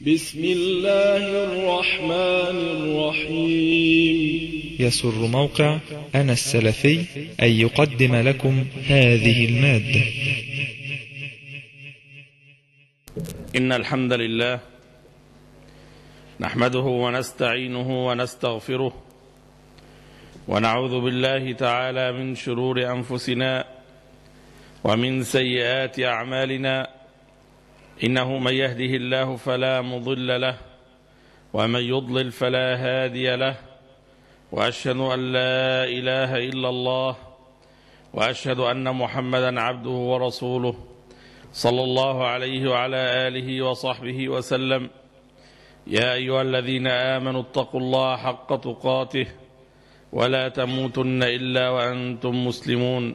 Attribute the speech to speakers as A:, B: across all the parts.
A: بسم الله الرحمن الرحيم يسر موقع أنا السلفي أن يقدم لكم هذه المادة إن الحمد لله نحمده ونستعينه ونستغفره ونعوذ بالله تعالى من شرور أنفسنا ومن سيئات أعمالنا إنه من يهده الله فلا مضل له ومن يضلل فلا هادي له وأشهد أن لا إله إلا الله وأشهد أن محمدا عبده ورسوله صلى الله عليه وعلى آله وصحبه وسلم يا أيها الذين آمنوا اتقوا الله حق تقاته ولا تموتن إلا وأنتم مسلمون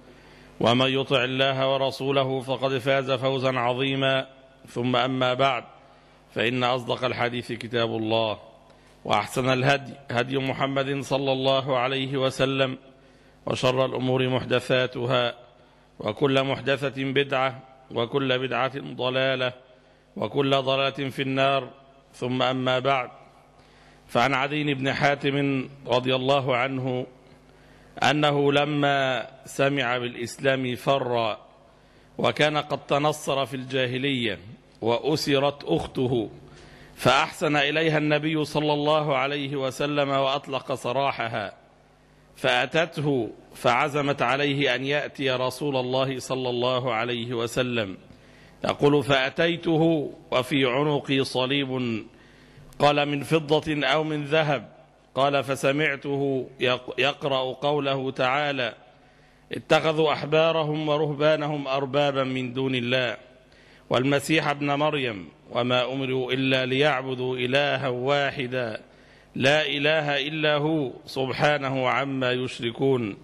A: ومن يطع الله ورسوله فقد فاز فوزا عظيما ثم أما بعد فإن أصدق الحديث كتاب الله وأحسن الهدي هدي محمد صلى الله عليه وسلم وشر الأمور محدثاتها وكل محدثة بدعة وكل بدعة ضلالة وكل ضلالة في النار ثم أما بعد فعن عدين بن حاتم رضي الله عنه أنه لما سمع بالإسلام فر وكان قد تنصر في الجاهلية وأسرت أخته فأحسن إليها النبي صلى الله عليه وسلم وأطلق سراحها فأتته فعزمت عليه أن يأتي رسول الله صلى الله عليه وسلم يقول فأتيته وفي عنقي صليب قال من فضة أو من ذهب قال فسمعته يقرأ قوله تعالى اتخذوا أحبارهم ورهبانهم أربابا من دون الله والمسيح ابن مريم وما أمروا إلا ليعبدوا إلها واحدا لا إله إلا هو سبحانه عما يشركون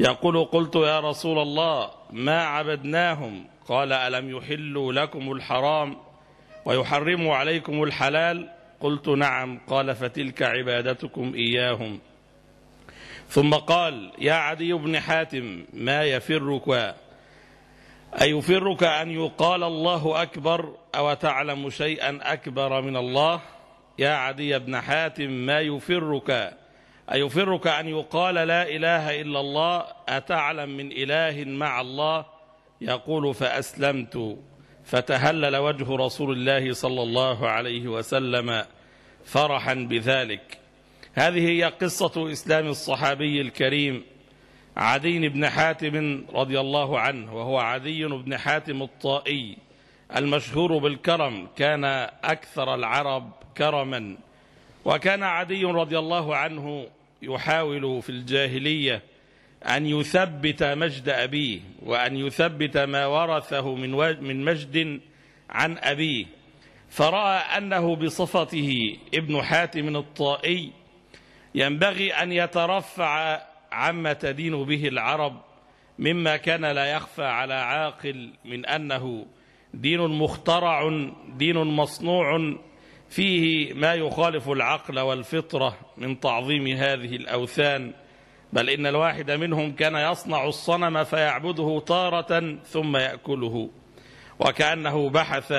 A: يقول قلت يا رسول الله ما عبدناهم قال ألم يحلوا لكم الحرام ويحرموا عليكم الحلال قلت نعم قال فتلك عبادتكم إياهم ثم قال يا عدي بن حاتم ما يفرك أيفرك أن يقال الله أكبر أو تعلم شيئا أكبر من الله يا عدي بن حاتم ما يفرك أيفرك أن يقال لا إله إلا الله أتعلم من إله مع الله يقول فأسلمت فتهلل وجه رسول الله صلى الله عليه وسلم فرحا بذلك هذه هي قصة إسلام الصحابي الكريم عدي بن حاتم رضي الله عنه وهو عدي بن حاتم الطائي المشهور بالكرم كان أكثر العرب كرما وكان عدي رضي الله عنه يحاول في الجاهلية أن يثبت مجد أبيه وأن يثبت ما ورثه من من مجد عن أبيه فرأى أنه بصفته ابن حاتم الطائي ينبغي أن يترفع عما تدين به العرب مما كان لا يخفى على عاقل من أنه دين مخترع دين مصنوع فيه ما يخالف العقل والفطرة من تعظيم هذه الأوثان بل إن الواحد منهم كان يصنع الصنم فيعبده طارة ثم يأكله وكأنه بحث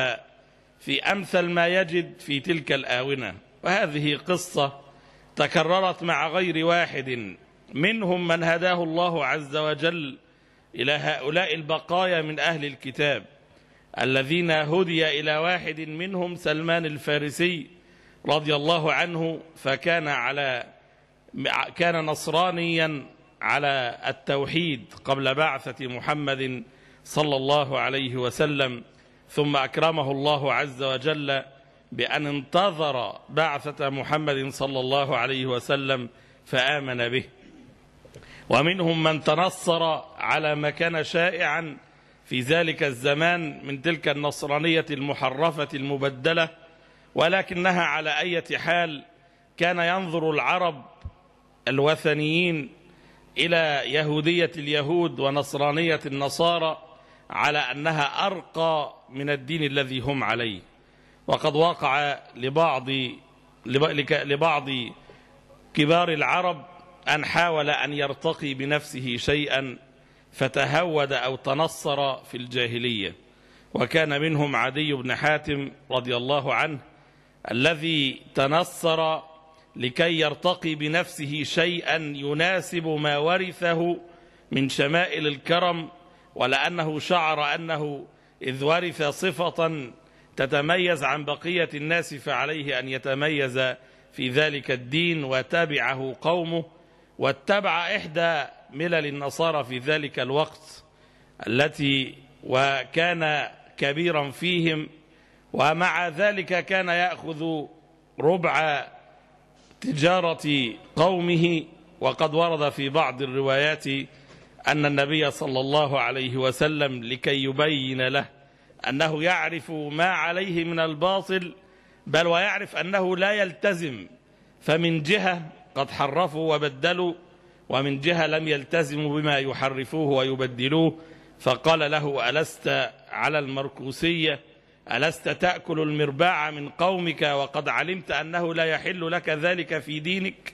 A: في أمثل ما يجد في تلك الآونة وهذه قصة تكررت مع غير واحد منهم من هداه الله عز وجل إلى هؤلاء البقايا من أهل الكتاب الذين هدي إلى واحد منهم سلمان الفارسي رضي الله عنه فكان على كان نصرانيا على التوحيد قبل بعثة محمد صلى الله عليه وسلم ثم أكرمه الله عز وجل بأن انتظر بعثة محمد صلى الله عليه وسلم فآمن به ومنهم من تنصر على ما كان شائعا في ذلك الزمان من تلك النصرانية المحرفة المبدلة ولكنها على أي حال كان ينظر العرب الوثنيين إلى يهودية اليهود ونصرانية النصارى على أنها أرقى من الدين الذي هم عليه وقد وقع لبعض لبعض كبار العرب أن حاول أن يرتقي بنفسه شيئا فتهود أو تنصر في الجاهلية وكان منهم عدي بن حاتم رضي الله عنه الذي تنصر لكي يرتقي بنفسه شيئا يناسب ما ورثه من شمائل الكرم ولأنه شعر أنه إذ ورث صفة تتميز عن بقية الناس فعليه أن يتميز في ذلك الدين وتبعه قومه واتبع إحدى ملل النصارى في ذلك الوقت التي وكان كبيرا فيهم ومع ذلك كان يأخذ ربع تجارة قومه وقد ورد في بعض الروايات أن النبي صلى الله عليه وسلم لكي يبين له أنه يعرف ما عليه من الباطل بل ويعرف أنه لا يلتزم فمن جهة قد حرفوا وبدلوا ومن جهة لم يلتزموا بما يحرفوه ويبدلوه فقال له ألست على المركوسية ألست تأكل المرباع من قومك وقد علمت أنه لا يحل لك ذلك في دينك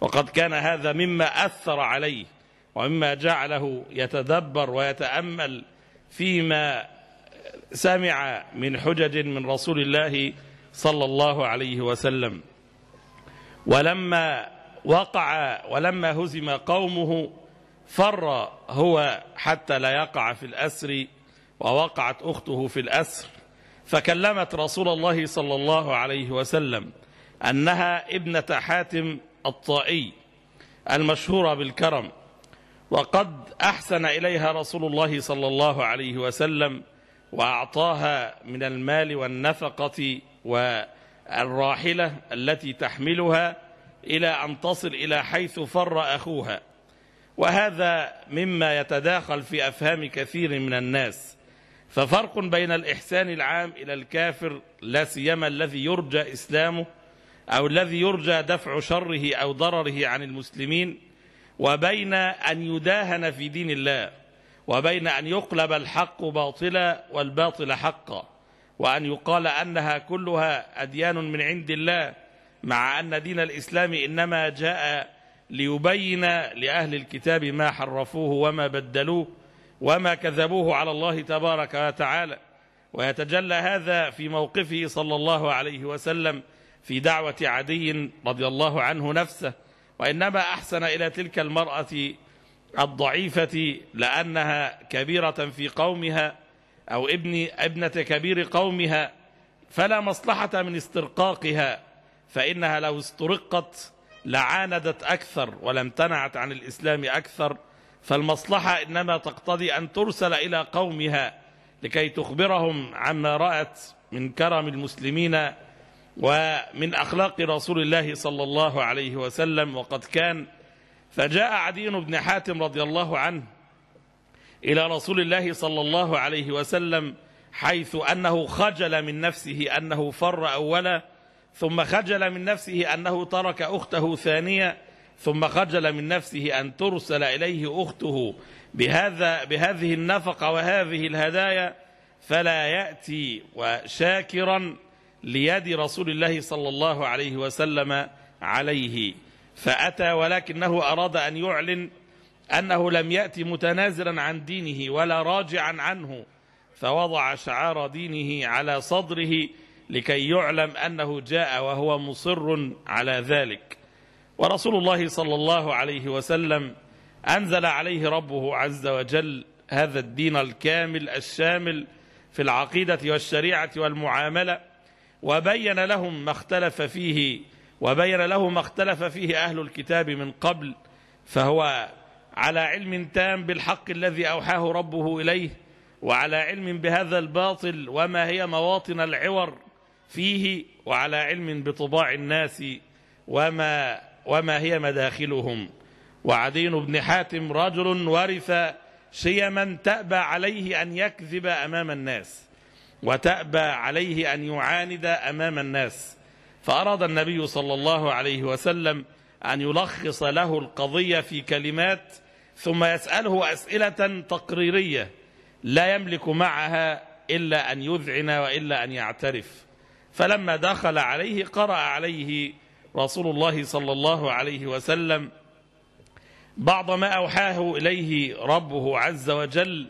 A: وقد كان هذا مما أثر عليه ومما جعله يتدبر ويتأمل فيما سمع من حجج من رسول الله صلى الله عليه وسلم ولما وقع ولما هزم قومه فر هو حتى لا يقع في الأسر ووقعت أخته في الأسر فكلمت رسول الله صلى الله عليه وسلم أنها ابنة حاتم الطائي المشهورة بالكرم وقد أحسن إليها رسول الله صلى الله عليه وسلم وأعطاها من المال والنفقة والراحلة التي تحملها إلى أن تصل إلى حيث فر أخوها وهذا مما يتداخل في أفهام كثير من الناس ففرق بين الإحسان العام إلى الكافر لا سيما الذي يرجى إسلامه أو الذي يرجى دفع شره أو ضرره عن المسلمين وبين أن يداهن في دين الله وبين أن يقلب الحق باطلا والباطل حقا وأن يقال أنها كلها أديان من عند الله مع أن دين الإسلام إنما جاء ليبين لأهل الكتاب ما حرفوه وما بدلوه وما كذبوه على الله تبارك وتعالى ويتجلى هذا في موقفه صلى الله عليه وسلم في دعوة عدي رضي الله عنه نفسه وإنما أحسن إلى تلك المرأة الضعيفة لأنها كبيرة في قومها أو ابن ابنة كبير قومها فلا مصلحة من استرقاقها فإنها لو استرقت لعاندت أكثر ولم تنعت عن الإسلام أكثر فالمصلحة إنما تقتضي أن ترسل إلى قومها لكي تخبرهم عما رأت من كرم المسلمين ومن أخلاق رسول الله صلى الله عليه وسلم وقد كان فجاء عدي بن حاتم رضي الله عنه إلى رسول الله صلى الله عليه وسلم حيث أنه خجل من نفسه أنه فر أولا ثم خجل من نفسه أنه ترك أخته ثانية ثم خجل من نفسه أن ترسل إليه أخته بهذا بهذه النفقة وهذه الهدايا فلا يأتي وشاكرا ليد رسول الله صلى الله عليه وسلم عليه فأتى ولكنه أراد أن يعلن أنه لم يأتي متنازلا عن دينه ولا راجعا عنه فوضع شعار دينه على صدره لكي يعلم أنه جاء وهو مصر على ذلك ورسول الله صلى الله عليه وسلم أنزل عليه ربه عز وجل هذا الدين الكامل الشامل في العقيدة والشريعة والمعاملة وبين لهم ما اختلف فيه وبين له ما اختلف فيه أهل الكتاب من قبل فهو على علم تام بالحق الذي أوحاه ربه إليه وعلى علم بهذا الباطل وما هي مواطن العور فيه وعلى علم بطباع الناس وما وما هي مداخلهم وعدين بن حاتم رجل ورث شيما تأبى عليه أن يكذب أمام الناس وتأبى عليه أن يعاند أمام الناس فأراد النبي صلى الله عليه وسلم أن يلخص له القضية في كلمات ثم يسأله أسئلة تقريرية لا يملك معها إلا أن يذعن وإلا أن يعترف فلما دخل عليه قرأ عليه رسول الله صلى الله عليه وسلم بعض ما أوحاه إليه ربه عز وجل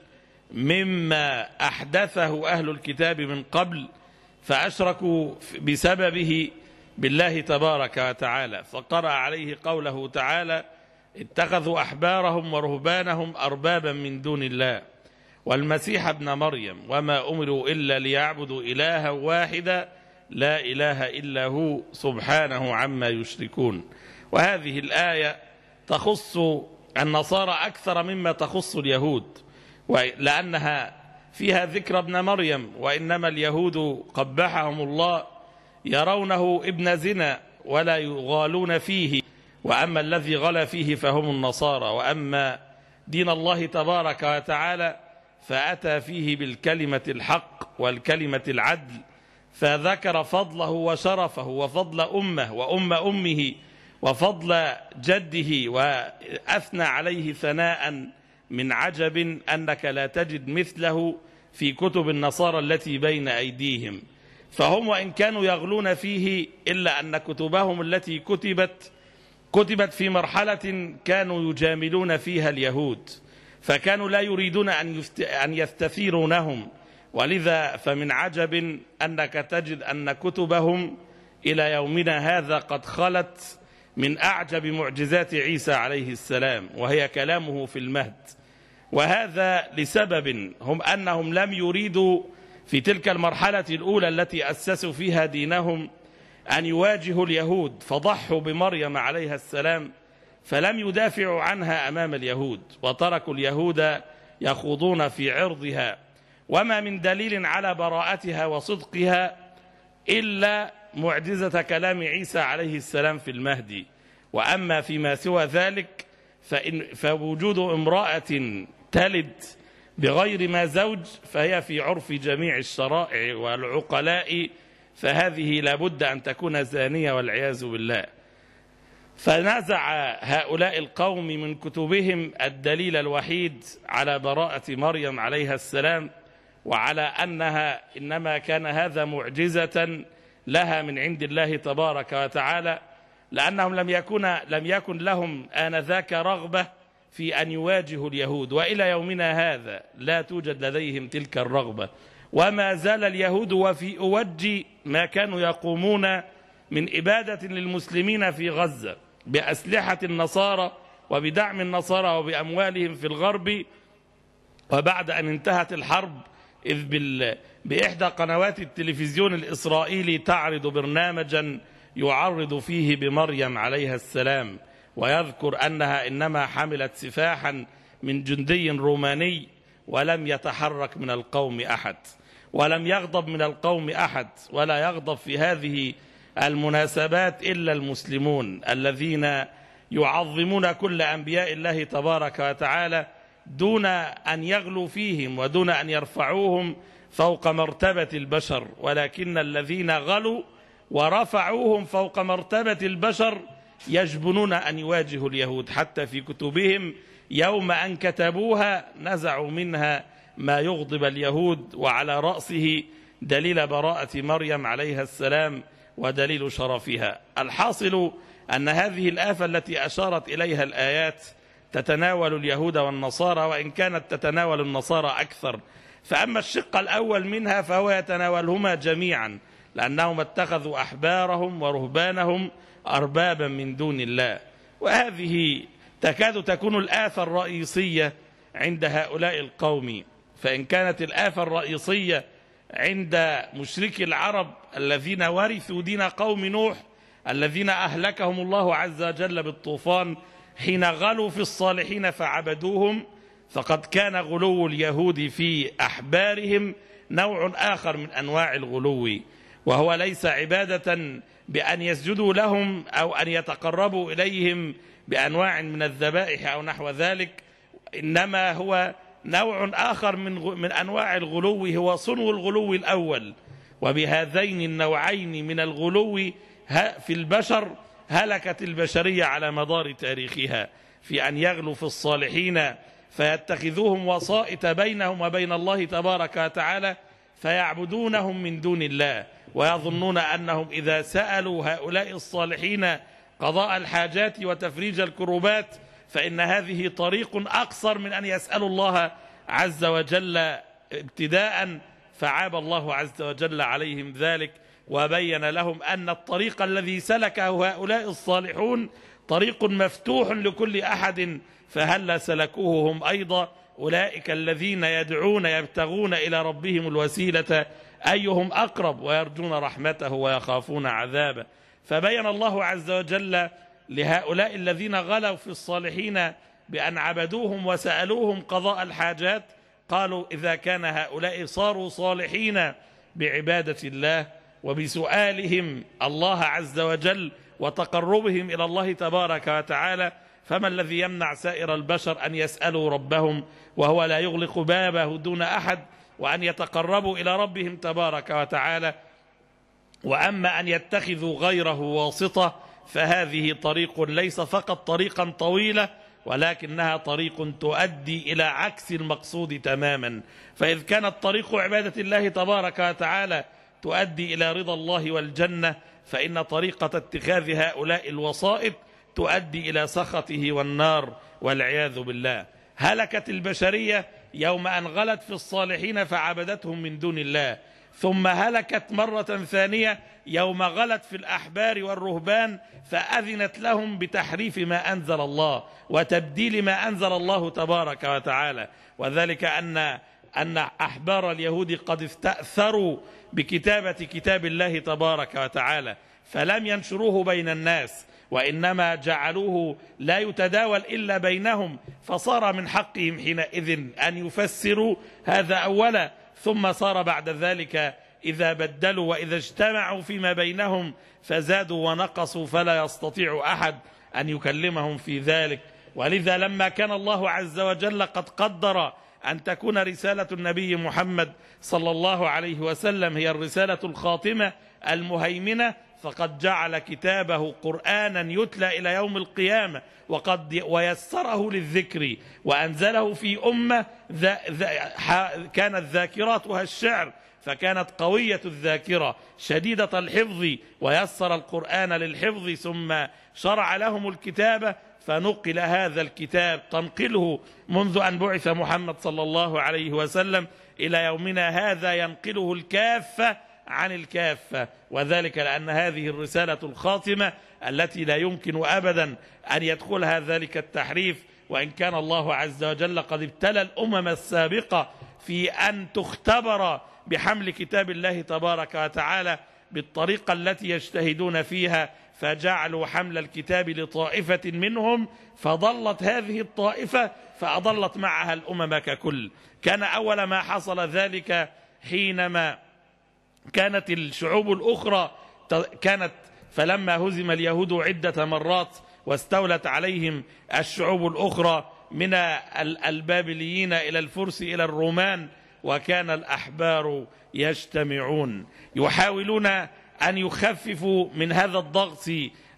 A: مما أحدثه أهل الكتاب من قبل فأشركوا بسببه بالله تبارك وتعالى فقرأ عليه قوله تعالى اتخذوا أحبارهم ورهبانهم أربابا من دون الله والمسيح ابن مريم وما أمروا إلا ليعبدوا إلها واحدا لا إله إلا هو سبحانه عما يشركون وهذه الآية تخص النصارى أكثر مما تخص اليهود لأنها فيها ذكر ابن مريم وإنما اليهود قبحهم الله يرونه ابن زنا ولا يغالون فيه وأما الذي غلا فيه فهم النصارى وأما دين الله تبارك وتعالى فأتى فيه بالكلمة الحق والكلمة العدل فذكر فضله وشرفه وفضل أمه وأم أمه وفضل جده وأثنى عليه ثناء من عجب أنك لا تجد مثله في كتب النصارى التي بين أيديهم فهم وإن كانوا يغلون فيه إلا أن كتبهم التي كتبت كتبت في مرحلة كانوا يجاملون فيها اليهود فكانوا لا يريدون أن يستثيرونهم ولذا فمن عجب أنك تجد أن كتبهم إلى يومنا هذا قد خلت من أعجب معجزات عيسى عليه السلام وهي كلامه في المهد وهذا لسبب هم أنهم لم يريدوا في تلك المرحلة الأولى التي أسسوا فيها دينهم أن يواجهوا اليهود فضحوا بمريم عليها السلام فلم يدافعوا عنها أمام اليهود وتركوا اليهود يخوضون في عرضها وما من دليل على براءتها وصدقها إلا معجزة كلام عيسى عليه السلام في المهدي وأما فيما سوى ذلك فإن فوجود امرأة تلد بغير ما زوج فهي في عرف جميع الشرائع والعقلاء فهذه لابد أن تكون زانية والعياذ بالله فنزع هؤلاء القوم من كتبهم الدليل الوحيد على براءة مريم عليها السلام وعلى أنها إنما كان هذا معجزة لها من عند الله تبارك وتعالى لأنهم لم يكن, لم يكن لهم آنذاك رغبة في أن يواجهوا اليهود وإلى يومنا هذا لا توجد لديهم تلك الرغبة وما زال اليهود وفي أوج ما كانوا يقومون من إبادة للمسلمين في غزة بأسلحة النصارى وبدعم النصارى وبأموالهم في الغرب وبعد أن انتهت الحرب إذ بال... بإحدى قنوات التلفزيون الإسرائيلي تعرض برنامجا يعرض فيه بمريم عليها السلام ويذكر أنها إنما حملت سفاحا من جندي روماني ولم يتحرك من القوم أحد ولم يغضب من القوم أحد ولا يغضب في هذه المناسبات إلا المسلمون الذين يعظمون كل أنبياء الله تبارك وتعالى دون أن يغلوا فيهم ودون أن يرفعوهم فوق مرتبة البشر ولكن الذين غلوا ورفعوهم فوق مرتبة البشر يجبنون أن يواجهوا اليهود حتى في كتبهم يوم أن كتبوها نزعوا منها ما يغضب اليهود وعلى رأسه دليل براءة مريم عليها السلام ودليل شرفها الحاصل أن هذه الآفة التي أشارت إليها الآيات تتناول اليهود والنصارى وإن كانت تتناول النصارى أكثر فأما الشق الأول منها فهو يتناولهما جميعا لأنهم اتخذوا أحبارهم ورهبانهم أربابا من دون الله وهذه تكاد تكون الآفة الرئيسية عند هؤلاء القوم فإن كانت الآفة الرئيسية عند مشركي العرب الذين ورثوا دين قوم نوح الذين أهلكهم الله عز وجل بالطوفان حين غلوا في الصالحين فعبدوهم فقد كان غلو اليهود في أحبارهم نوع آخر من أنواع الغلو وهو ليس عبادة بأن يسجدوا لهم أو أن يتقربوا إليهم بأنواع من الذبائح أو نحو ذلك إنما هو نوع آخر من, من أنواع الغلو هو صنو الغلو الأول وبهذين النوعين من الغلو في البشر هلكت البشرية على مدار تاريخها في أن يغلوا في الصالحين فيتخذوهم وسائط بينهم وبين الله تبارك وتعالى فيعبدونهم من دون الله ويظنون أنهم إذا سألوا هؤلاء الصالحين قضاء الحاجات وتفريج الكروبات فإن هذه طريق أقصر من أن يسألوا الله عز وجل ابتداء فعاب الله عز وجل عليهم ذلك وبين لهم أن الطريق الذي سلكه هؤلاء الصالحون طريق مفتوح لكل أحد فهل سلكوه هم أيضا أولئك الذين يدعون يبتغون إلى ربهم الوسيلة أيهم أقرب ويرجون رحمته ويخافون عذابه فبين الله عز وجل لهؤلاء الذين غلوا في الصالحين بأن عبدوهم وسألوهم قضاء الحاجات قالوا إذا كان هؤلاء صاروا صالحين بعبادة الله وبسؤالهم الله عز وجل وتقربهم إلى الله تبارك وتعالى فما الذي يمنع سائر البشر أن يسألوا ربهم وهو لا يغلق بابه دون أحد وأن يتقربوا إلى ربهم تبارك وتعالى وأما أن يتخذوا غيره واسطة فهذه طريق ليس فقط طريقا طويلة ولكنها طريق تؤدي إلى عكس المقصود تماما فإذ كان الطريق عبادة الله تبارك وتعالى تؤدي إلى رضا الله والجنة فإن طريقة اتخاذ هؤلاء الوسائط تؤدي إلى سخطه والنار والعياذ بالله هلكت البشرية يوم أن غلت في الصالحين فعبدتهم من دون الله ثم هلكت مرة ثانية يوم غلت في الأحبار والرهبان فأذنت لهم بتحريف ما أنزل الله وتبديل ما أنزل الله تبارك وتعالى وذلك أن أن أحبار اليهود قد استأثروا بكتابة كتاب الله تبارك وتعالى فلم ينشروه بين الناس وإنما جعلوه لا يتداول إلا بينهم فصار من حقهم حينئذ أن يفسروا هذا أولا ثم صار بعد ذلك إذا بدلوا وإذا اجتمعوا فيما بينهم فزادوا ونقصوا فلا يستطيع أحد أن يكلمهم في ذلك ولذا لما كان الله عز وجل قد قدر أن تكون رسالة النبي محمد صلى الله عليه وسلم هي الرسالة الخاتمة المهيمنة فقد جعل كتابه قرآنا يتلى إلى يوم القيامة وقد ويسره للذكر وأنزله في أمة ذا ذا كانت ذاكراتها الشعر فكانت قوية الذاكرة شديدة الحفظ ويسر القرآن للحفظ ثم شرع لهم الكتابة فنقل هذا الكتاب تنقله منذ أن بعث محمد صلى الله عليه وسلم إلى يومنا هذا ينقله الكافة عن الكافة وذلك لأن هذه الرسالة الخاتمة التي لا يمكن أبدا أن يدخلها ذلك التحريف وإن كان الله عز وجل قد ابتلى الأمم السابقة في أن تختبر بحمل كتاب الله تبارك وتعالى بالطريقة التي يجتهدون فيها فجعلوا حمل الكتاب لطائفة منهم فضلت هذه الطائفة فأضلت معها الأمم ككل كان أول ما حصل ذلك حينما كانت الشعوب الأخرى كانت فلما هزم اليهود عدة مرات واستولت عليهم الشعوب الأخرى من البابليين إلى الفرس إلى الرومان وكان الأحبار يجتمعون يحاولون أن يخففوا من هذا الضغط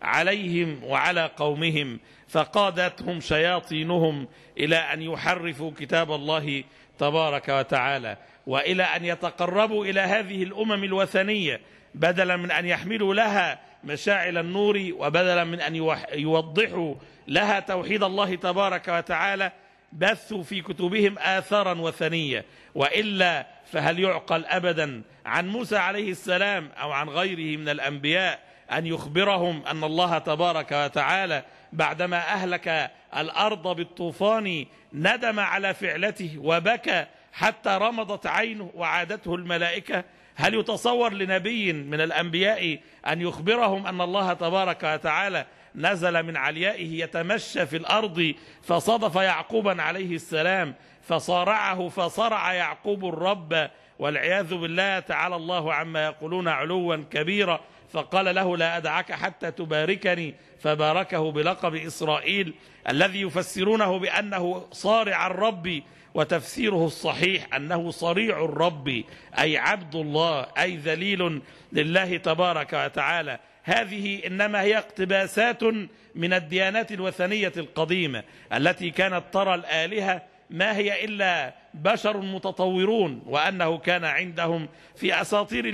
A: عليهم وعلى قومهم فقادتهم شياطينهم إلى أن يحرفوا كتاب الله تبارك وتعالى وإلى أن يتقربوا إلى هذه الأمم الوثنية بدلا من أن يحملوا لها مشاعل النور وبدلا من أن يوضحوا لها توحيد الله تبارك وتعالى بثوا في كتبهم آثارا وثنية وإلا فهل يعقل أبدا عن موسى عليه السلام أو عن غيره من الأنبياء أن يخبرهم أن الله تبارك وتعالى بعدما أهلك الأرض بالطوفان ندم على فعلته وبكى حتى رمضت عينه وعادته الملائكة هل يتصور لنبي من الأنبياء أن يخبرهم أن الله تبارك وتعالى نزل من عليائه يتمشى في الأرض فصادف يعقوبا عليه السلام فصارعه فصرع يعقوب الرب والعياذ بالله تعالى الله عما يقولون علوا كبيرا فقال له لا أدعك حتى تباركني فباركه بلقب إسرائيل الذي يفسرونه بأنه صارع الرب وتفسيره الصحيح أنه صريع الرب أي عبد الله أي ذليل لله تبارك وتعالى هذه إنما هي اقتباسات من الديانات الوثنية القديمة التي كانت ترى الآلهة ما هي إلا بشر متطورون وأنه كان عندهم في أساطير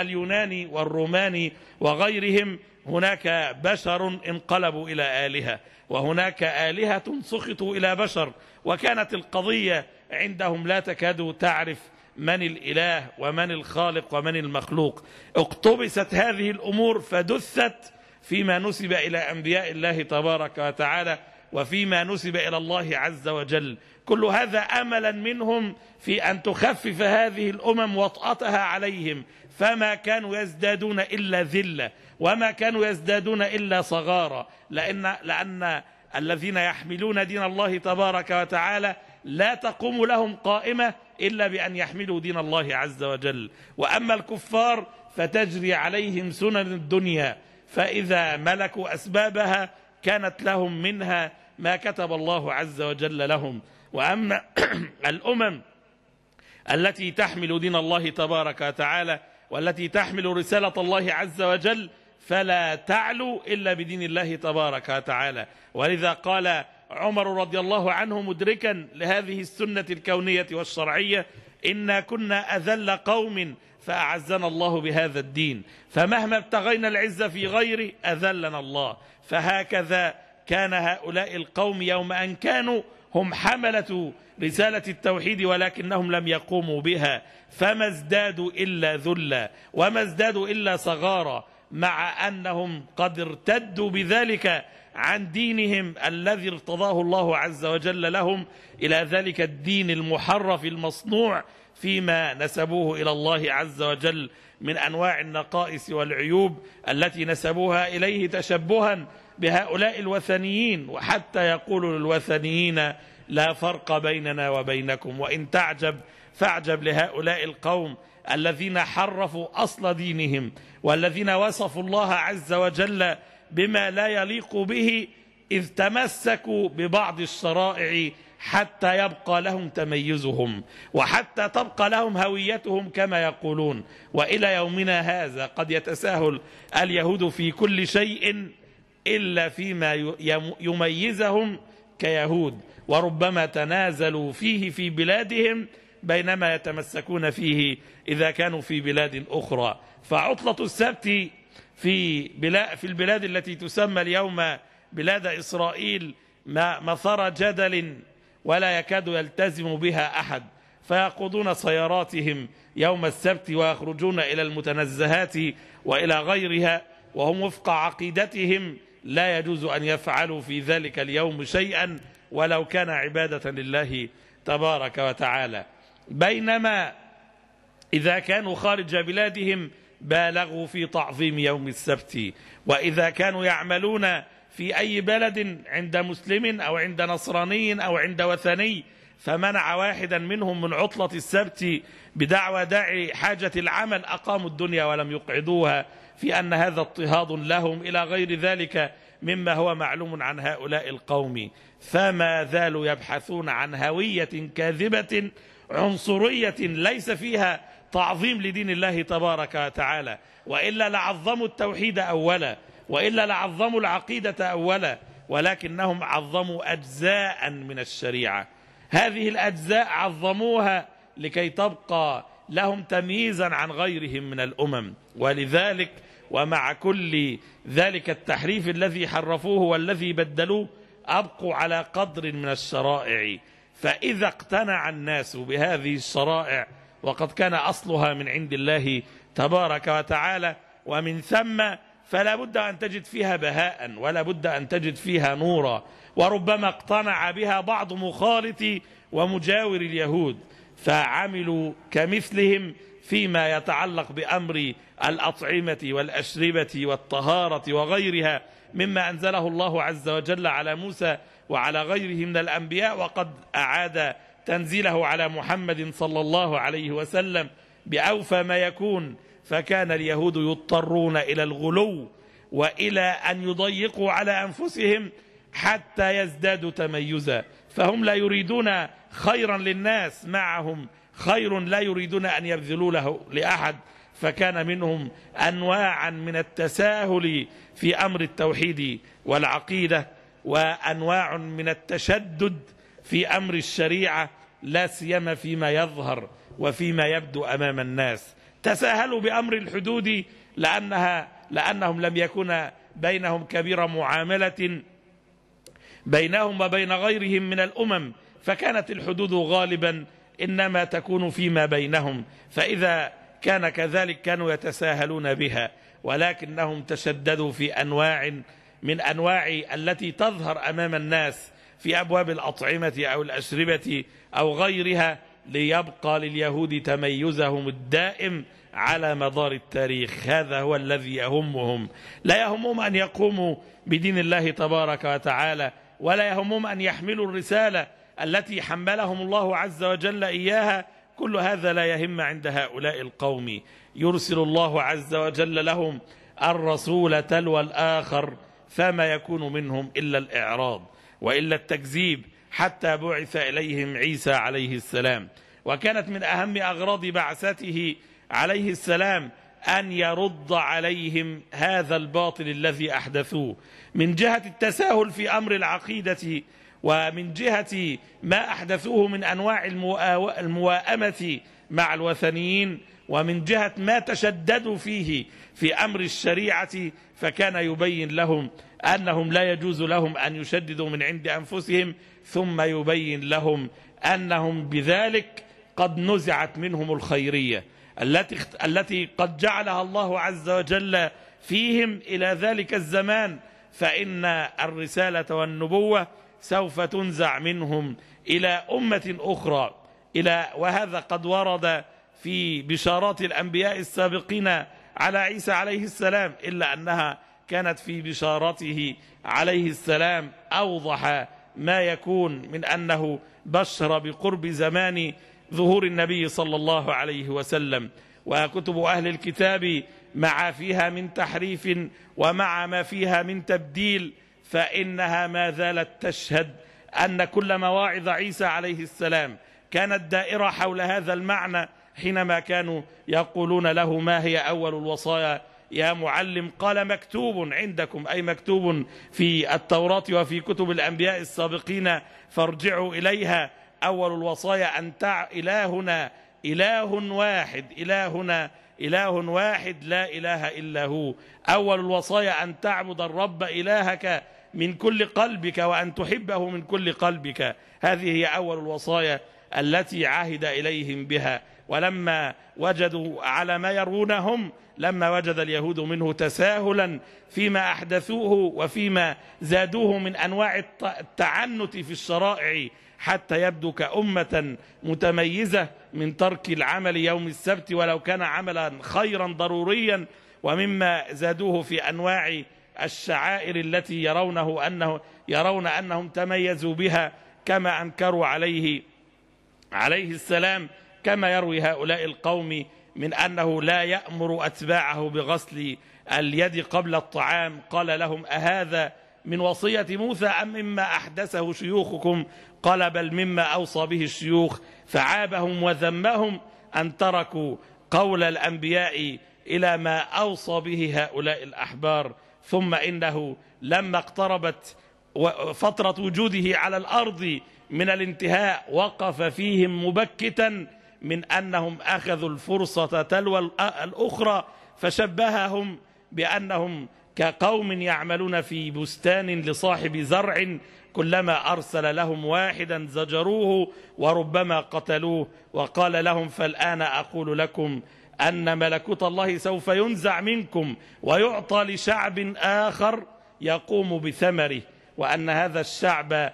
A: اليوناني والروماني وغيرهم هناك بشر انقلبوا إلى آلهة وهناك آلهة سخطوا إلى بشر وكانت القضية عندهم لا تكاد تعرف من الإله ومن الخالق ومن المخلوق اقتبست هذه الأمور فدثت فيما نسب إلى أنبياء الله تبارك وتعالى وفيما نسب إلى الله عز وجل كل هذا أملا منهم في أن تخفف هذه الأمم وطأتها عليهم فما كانوا يزدادون إلا ذلة وما كانوا يزدادون إلا صغارة لأن, لأن الذين يحملون دين الله تبارك وتعالى لا تقوم لهم قائمة إلا بأن يحملوا دين الله عز وجل وأما الكفار فتجري عليهم سنن الدنيا فإذا ملكوا أسبابها كانت لهم منها ما كتب الله عز وجل لهم وأما الأمم التي تحمل دين الله تبارك وتعالى والتي تحمل رسالة الله عز وجل فلا تعلو إلا بدين الله تبارك وتعالى ولذا قال عمر رضي الله عنه مدركا لهذه السنة الكونية والشرعية إنا كنا أذل قوم فأعزنا الله بهذا الدين فمهما ابتغينا العزة في غيره أذلنا الله فهكذا كان هؤلاء القوم يوم أن كانوا هم حملة رسالة التوحيد ولكنهم لم يقوموا بها فما ازدادوا إلا ذلا وما ازدادوا إلا صغارا مع أنهم قد ارتدوا بذلك عن دينهم الذي ارتضاه الله عز وجل لهم إلى ذلك الدين المحرف المصنوع فيما نسبوه إلى الله عز وجل من أنواع النقائص والعيوب التي نسبوها إليه تشبها بهؤلاء الوثنيين وحتى يقولوا للوثنيين لا فرق بيننا وبينكم وإن تعجب فاعجب لهؤلاء القوم الذين حرفوا أصل دينهم والذين وصفوا الله عز وجل بما لا يليق به إذ تمسكوا ببعض الشرائع حتى يبقى لهم تميزهم وحتى تبقى لهم هويتهم كما يقولون وإلى يومنا هذا قد يتساهل اليهود في كل شيء إلا فيما يميزهم كيهود وربما تنازلوا فيه في بلادهم بينما يتمسكون فيه إذا كانوا في بلاد أخرى فعطلة السبت في, بلا في البلاد التي تسمى اليوم بلاد إسرائيل مثر جدل ولا يكاد يلتزم بها أحد فيقودون سياراتهم يوم السبت ويخرجون إلى المتنزهات وإلى غيرها وهم وفق عقيدتهم لا يجوز أن يفعلوا في ذلك اليوم شيئا ولو كان عبادة لله تبارك وتعالى بينما إذا كانوا خارج بلادهم بالغوا في تعظيم يوم السبت وإذا كانوا يعملون في أي بلد عند مسلم أو عند نصراني أو عند وثني فمنع واحدا منهم من عطلة السبت بدعوى داعي حاجة العمل أقاموا الدنيا ولم يقعدوها في أن هذا اضطهاد لهم إلى غير ذلك مما هو معلوم عن هؤلاء القوم فما زالوا يبحثون عن هوية كاذبة عنصرية ليس فيها تعظيم لدين الله تبارك وتعالى وإلا لعظموا التوحيد أولا وإلا لعظموا العقيدة أولا ولكنهم عظموا أجزاء من الشريعة هذه الأجزاء عظموها لكي تبقى لهم تمييزا عن غيرهم من الأمم ولذلك ومع كل ذلك التحريف الذي حرفوه والذي بدلوه أبقوا على قدر من الشرائع فإذا اقتنع الناس بهذه الشرائع وقد كان أصلها من عند الله تبارك وتعالى ومن ثم فلا بد أن تجد فيها بهاء ولا بد أن تجد فيها نورا وربما اقتنع بها بعض مخالط ومجاور اليهود فعملوا كمثلهم فيما يتعلق بأمر الأطعمة والأشربة والطهارة وغيرها مما أنزله الله عز وجل على موسى وعلى غيره من الأنبياء وقد أعاد تنزيله على محمد صلى الله عليه وسلم بأوفى ما يكون فكان اليهود يضطرون إلى الغلو وإلى أن يضيقوا على أنفسهم حتى يزدادوا تميزا فهم لا يريدون خيرا للناس معهم خير لا يريدون أن يبذلوا له لأحد فكان منهم أنواعا من التساهل في أمر التوحيد والعقيدة وأنواع من التشدد في أمر الشريعة لا سيما فيما يظهر وفيما يبدو أمام الناس تساهلوا بأمر الحدود لأنها لأنهم لم يكن بينهم كبير معاملة بينهم وبين غيرهم من الأمم فكانت الحدود غالبا إنما تكون فيما بينهم فإذا كان كذلك كانوا يتساهلون بها ولكنهم تشددوا في أنواع من أنواع التي تظهر أمام الناس في أبواب الأطعمة أو الأشربة أو غيرها ليبقى لليهود تميزهم الدائم على مدار التاريخ هذا هو الذي يهمهم لا يهمهم أن يقوموا بدين الله تبارك وتعالى ولا يهمهم أن يحملوا الرسالة التي حملهم الله عز وجل إياها كل هذا لا يهم عند هؤلاء القوم يرسل الله عز وجل لهم الرسول تلو الآخر فما يكون منهم إلا الإعراض وإلا التكذيب حتى بعث إليهم عيسى عليه السلام وكانت من أهم أغراض بعثته عليه السلام أن يرد عليهم هذا الباطل الذي أحدثوه من جهة التساهل في أمر العقيدة ومن جهة ما أحدثوه من أنواع المواءمة مع الوثنيين ومن جهة ما تشددوا فيه في أمر الشريعة فكان يبين لهم أنهم لا يجوز لهم أن يشددوا من عند أنفسهم ثم يبين لهم أنهم بذلك قد نزعت منهم الخيرية التي التي قد جعلها الله عز وجل فيهم إلى ذلك الزمان فإن الرسالة والنبوة سوف تنزع منهم إلى أمة أخرى إلى وهذا قد ورد في بشارات الأنبياء السابقين على عيسى عليه السلام إلا أنها كانت في بشارته عليه السلام أوضح ما يكون من أنه بشر بقرب زمان ظهور النبي صلى الله عليه وسلم وكتب أهل الكتاب مع فيها من تحريف ومع ما فيها من تبديل فإنها ما زالت تشهد أن كل مواعظ عيسى عليه السلام كانت دائرة حول هذا المعنى حينما كانوا يقولون له ما هي أول الوصايا يا معلم قال مكتوب عندكم أي مكتوب في التوراة وفي كتب الأنبياء السابقين فارجعوا إليها أول الوصايا أن تع إلهنا إله واحد إلهنا إله واحد لا إله إلا هو أول الوصايا أن تعبد الرب إلهك من كل قلبك وأن تحبه من كل قلبك هذه هي أول الوصايا التي عهد إليهم بها ولما وجدوا على ما يرونهم لما وجد اليهود منه تساهلا فيما أحدثوه وفيما زادوه من أنواع التعنت في الشرائع حتى يبدو كأمة متميزة من ترك العمل يوم السبت ولو كان عملا خيرا ضروريا ومما زادوه في أنواع الشعائر التي يرونه أنه يرون أنهم تميزوا بها كما أنكروا عليه عليه السلام كما يروي هؤلاء القوم من أنه لا يأمر أتباعه بغسل اليد قبل الطعام قال لهم أهذا من وصية موسى أم مما أحدثه شيوخكم قال بل مما أوصى به الشيوخ فعابهم وذمهم أن تركوا قول الأنبياء إلى ما أوصى به هؤلاء الأحبار ثم إنه لما اقتربت فترة وجوده على الأرض من الانتهاء وقف فيهم مبكتا من أنهم أخذوا الفرصة تلو الأخرى فشبههم بأنهم كقوم يعملون في بستان لصاحب زرع كلما أرسل لهم واحدا زجروه وربما قتلوه وقال لهم فالآن أقول لكم أن ملكوت الله سوف ينزع منكم ويعطى لشعب آخر يقوم بثمره وأن هذا الشعب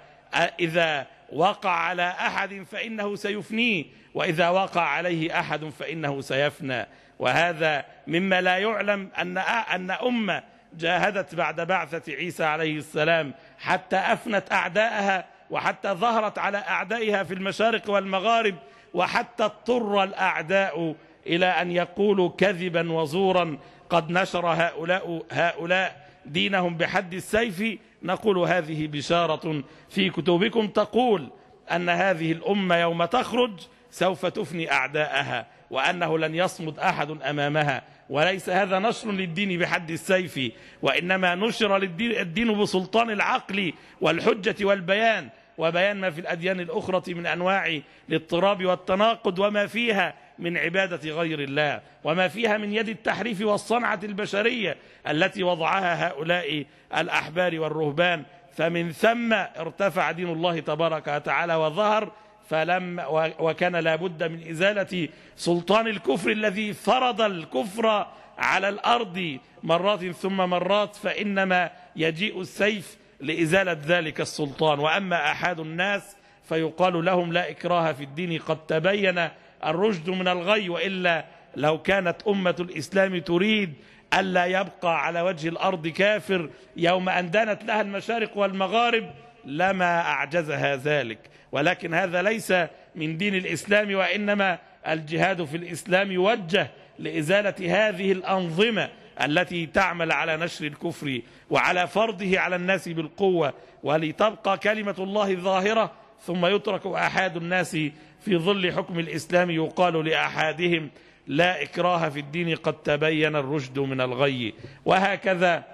A: إذا وقع على أحد فإنه سيفنيه وإذا وقع عليه أحد فإنه سيفنى وهذا مما لا يعلم أن أن أمة جاهدت بعد بعثة عيسى عليه السلام حتى أفنت اعدائها وحتى ظهرت على أعدائها في المشارق والمغارب وحتى اضطر الأعداء إلى أن يقولوا كذبا وزورا قد نشر هؤلاء هؤلاء دينهم بحد السيف نقول هذه بشارة في كتبكم تقول أن هذه الأمة يوم تخرج سوف تفني أعداءها وأنه لن يصمد أحد أمامها وليس هذا نشر للدين بحد السيف وإنما نشر الدين بسلطان العقل والحجة والبيان وبيان ما في الأديان الأخرى من أنواع الاضطراب والتناقض وما فيها من عبادة غير الله وما فيها من يد التحريف والصنعة البشرية التي وضعها هؤلاء الأحبار والرهبان فمن ثم ارتفع دين الله تبارك وتعالى وظهر فلم وكان لابد من إزالة سلطان الكفر الذي فرض الكفر على الأرض مرات ثم مرات فإنما يجيء السيف لإزالة ذلك السلطان وأما أحد الناس فيقال لهم لا إكراه في الدين قد تبين الرشد من الغي وإلا لو كانت أمة الإسلام تريد ألا يبقى على وجه الأرض كافر يوم أن دانت لها المشارق والمغارب لما أعجزها ذلك ولكن هذا ليس من دين الإسلام وإنما الجهاد في الإسلام يوجه لإزالة هذه الأنظمة التي تعمل على نشر الكفر وعلى فرضه على الناس بالقوة ولتبقى كلمة الله ظاهرة ثم يترك أحد الناس في ظل حكم الإسلام يقال لأحدهم لا إكراه في الدين قد تبين الرشد من الغي وهكذا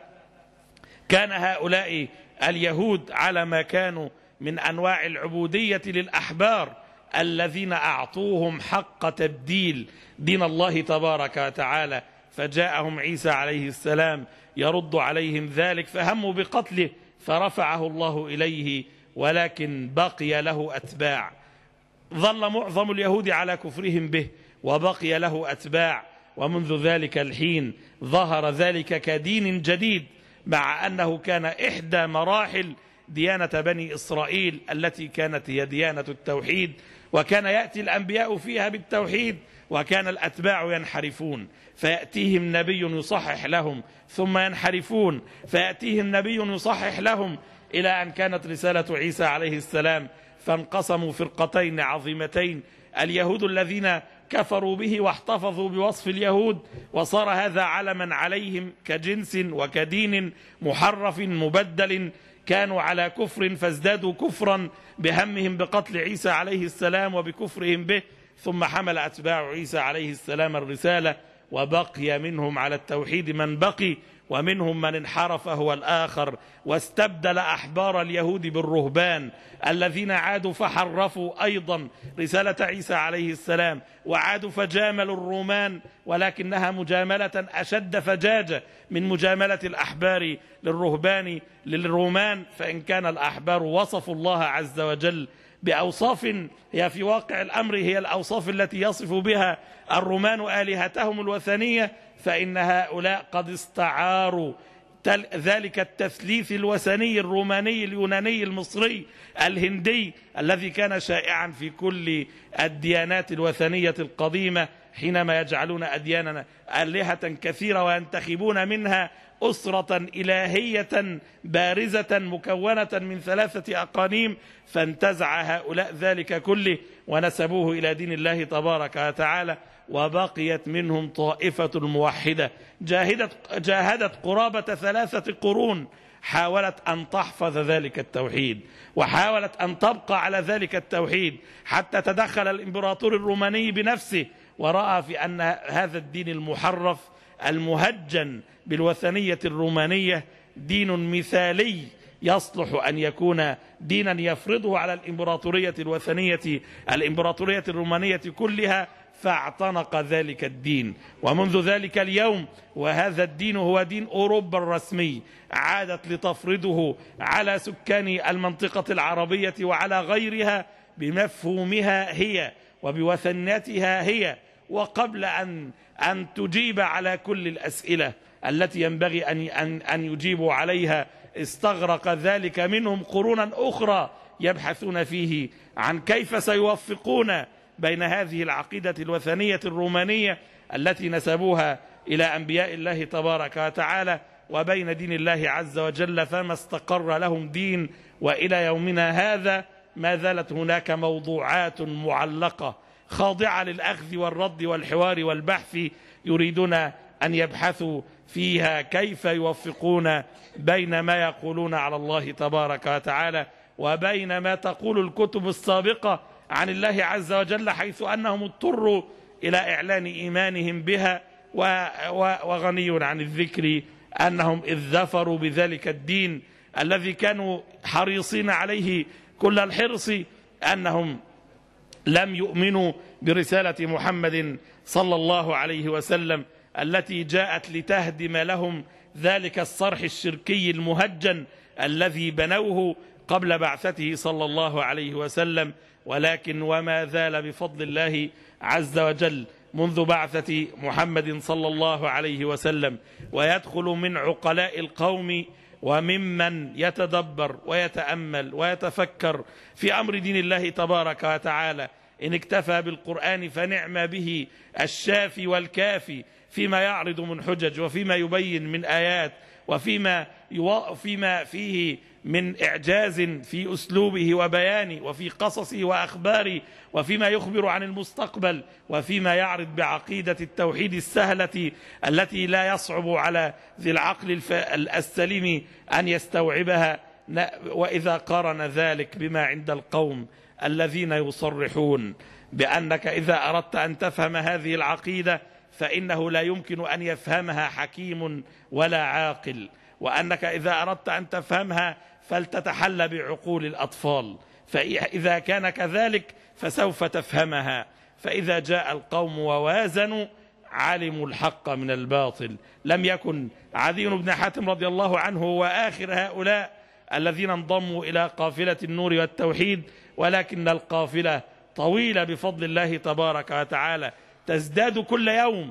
A: كان هؤلاء اليهود على ما كانوا من أنواع العبودية للأحبار الذين أعطوهم حق تبديل دين الله تبارك وتعالى فجاءهم عيسى عليه السلام يرد عليهم ذلك فهموا بقتله فرفعه الله إليه ولكن بقي له أتباع ظل معظم اليهود على كفرهم به وبقي له أتباع ومنذ ذلك الحين ظهر ذلك كدين جديد مع أنه كان إحدى مراحل ديانة بني إسرائيل التي كانت هي ديانة التوحيد وكان يأتي الأنبياء فيها بالتوحيد وكان الأتباع ينحرفون فيأتيهم نبي يصحح لهم ثم ينحرفون فيأتيهم نبي يصحح لهم إلى أن كانت رسالة عيسى عليه السلام فانقسموا فرقتين عظيمتين اليهود الذين كفروا به واحتفظوا بوصف اليهود وصار هذا علما عليهم كجنس وكدين محرف مبدل كانوا على كفر فازدادوا كفرا بهمهم بقتل عيسى عليه السلام وبكفرهم به ثم حمل أتباع عيسى عليه السلام الرسالة وبقي منهم على التوحيد من بقي ومنهم من انحرف هو الآخر واستبدل أحبار اليهود بالرهبان الذين عادوا فحرفوا أيضا رسالة عيسى عليه السلام وعادوا فجاملوا الرومان ولكنها مجاملة أشد فجاجة من مجاملة الأحبار للرهبان للرومان فإن كان الأحبار وصفوا الله عز وجل بأوصاف هي في واقع الأمر هي الأوصاف التي يصف بها الرومان آلهتهم الوثنية فإن هؤلاء قد استعاروا ذلك التثليث الوثني الروماني اليوناني المصري الهندي الذي كان شائعا في كل الديانات الوثنية القديمة حينما يجعلون أدياننا آلهة كثيرة وينتخبون منها أسرة إلهية بارزة مكونة من ثلاثة أقانيم فانتزع هؤلاء ذلك كله ونسبوه إلى دين الله تبارك وتعالى وبقيت منهم طائفة موحدة جاهدت, جاهدت قرابة ثلاثة قرون حاولت أن تحفظ ذلك التوحيد وحاولت أن تبقى على ذلك التوحيد حتى تدخل الإمبراطور الروماني بنفسه ورأى في أن هذا الدين المحرف المهجن بالوثنية الرومانية دين مثالي يصلح أن يكون دينا يفرضه على الإمبراطورية الوثنية الإمبراطورية الرومانية كلها فاعتنق ذلك الدين ومنذ ذلك اليوم وهذا الدين هو دين أوروبا الرسمي عادت لتفرضه على سكان المنطقة العربية وعلى غيرها بمفهومها هي وبوثناتها هي وقبل أن, أن تجيب على كل الأسئلة التي ينبغي أن, أن, أن يجيبوا عليها استغرق ذلك منهم قرونا أخرى يبحثون فيه عن كيف سيوفقون بين هذه العقيدة الوثنية الرومانية التي نسبوها إلى أنبياء الله تبارك وتعالى وبين دين الله عز وجل فما استقر لهم دين وإلى يومنا هذا ما زالت هناك موضوعات معلقة خاضعة للأخذ والرد والحوار والبحث يريدون أن يبحثوا فيها كيف يوفقون بين ما يقولون على الله تبارك وتعالى وبين ما تقول الكتب السابقة عن الله عز وجل حيث أنهم اضطروا إلى إعلان إيمانهم بها وغني عن الذكر أنهم إذ ذفروا بذلك الدين الذي كانوا حريصين عليه كل الحرص أنهم لم يؤمنوا برسالة محمد صلى الله عليه وسلم التي جاءت لتهدم لهم ذلك الصرح الشركي المهجن الذي بنوه قبل بعثته صلى الله عليه وسلم ولكن وما زال بفضل الله عز وجل منذ بعثة محمد صلى الله عليه وسلم ويدخل من عقلاء القوم وممن يتدبر ويتأمل ويتفكر في أمر دين الله تبارك وتعالى إن اكتفى بالقرآن فنعم به الشافي والكافي فيما يعرض من حجج وفيما يبين من آيات وفيما, فيما فيه من إعجاز في أسلوبه وبيانه وفي قصصه وأخباره وفيما يخبر عن المستقبل وفيما يعرض بعقيدة التوحيد السهلة التي لا يصعب على ذي العقل السليم أن يستوعبها وإذا قارن ذلك بما عند القوم الذين يصرحون بأنك إذا أردت أن تفهم هذه العقيدة فإنه لا يمكن أن يفهمها حكيم ولا عاقل وأنك إذا أردت أن تفهمها فلتتحلى بعقول الأطفال فإذا كان كذلك فسوف تفهمها فإذا جاء القوم ووازنوا علموا الحق من الباطل لم يكن عدي بن حاتم رضي الله عنه هو آخر هؤلاء الذين انضموا إلى قافلة النور والتوحيد ولكن القافلة طويلة بفضل الله تبارك وتعالى تزداد كل يوم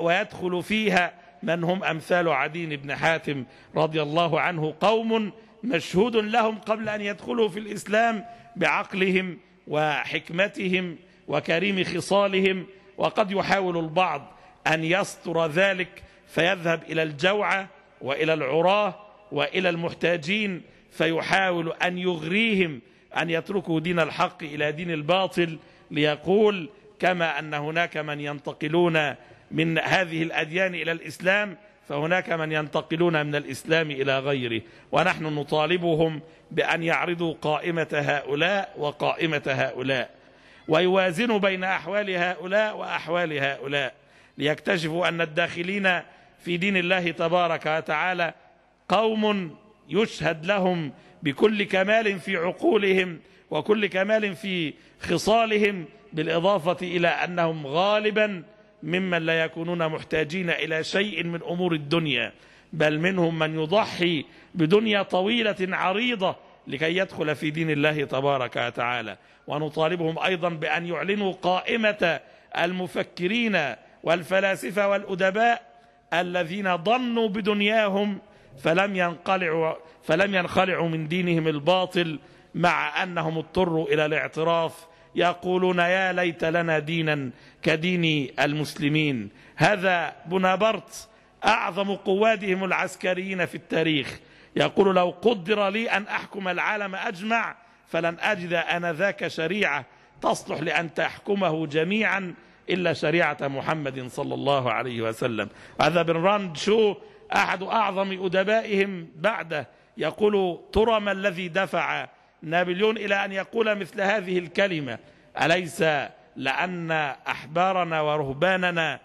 A: ويدخل فيها من هم أمثال عدي بن حاتم رضي الله عنه قوم مشهود لهم قبل أن يدخلوا في الإسلام بعقلهم وحكمتهم وكريم خصالهم وقد يحاول البعض أن يستر ذلك فيذهب إلى الجوعة وإلى العراه وإلى المحتاجين فيحاول أن يغريهم أن يتركوا دين الحق إلى دين الباطل ليقول كما أن هناك من ينتقلون من هذه الأديان إلى الإسلام فهناك من ينتقلون من الإسلام إلى غيره ونحن نطالبهم بأن يعرضوا قائمة هؤلاء وقائمة هؤلاء ويوازنوا بين أحوال هؤلاء وأحوال هؤلاء ليكتشفوا أن الداخلين في دين الله تبارك وتعالى قوم يشهد لهم بكل كمال في عقولهم وكل كمال في خصالهم بالإضافة إلى أنهم غالباً ممن لا يكونون محتاجين إلى شيء من أمور الدنيا بل منهم من يضحي بدنيا طويلة عريضة لكي يدخل في دين الله تبارك وتعالى ونطالبهم أيضا بأن يعلنوا قائمة المفكرين والفلاسفة والأدباء الذين ضنوا بدنياهم فلم ينقلعوا, فلم ينخلعوا من دينهم الباطل مع أنهم اضطروا إلى الاعتراف يقولون يا ليت لنا دينا كدين المسلمين هذا بونابرت أعظم قوادهم العسكريين في التاريخ يقول لو قدر لي أن أحكم العالم أجمع فلن أجد أنذاك شريعة تصلح لأن تحكمه جميعا إلا شريعة محمد صلى الله عليه وسلم هذا بن راند شو أحد أعظم أدبائهم بعده يقول ترى ما الذي دفع نابليون إلى أن يقول مثل هذه الكلمة أليس لأن أحبارنا ورهباننا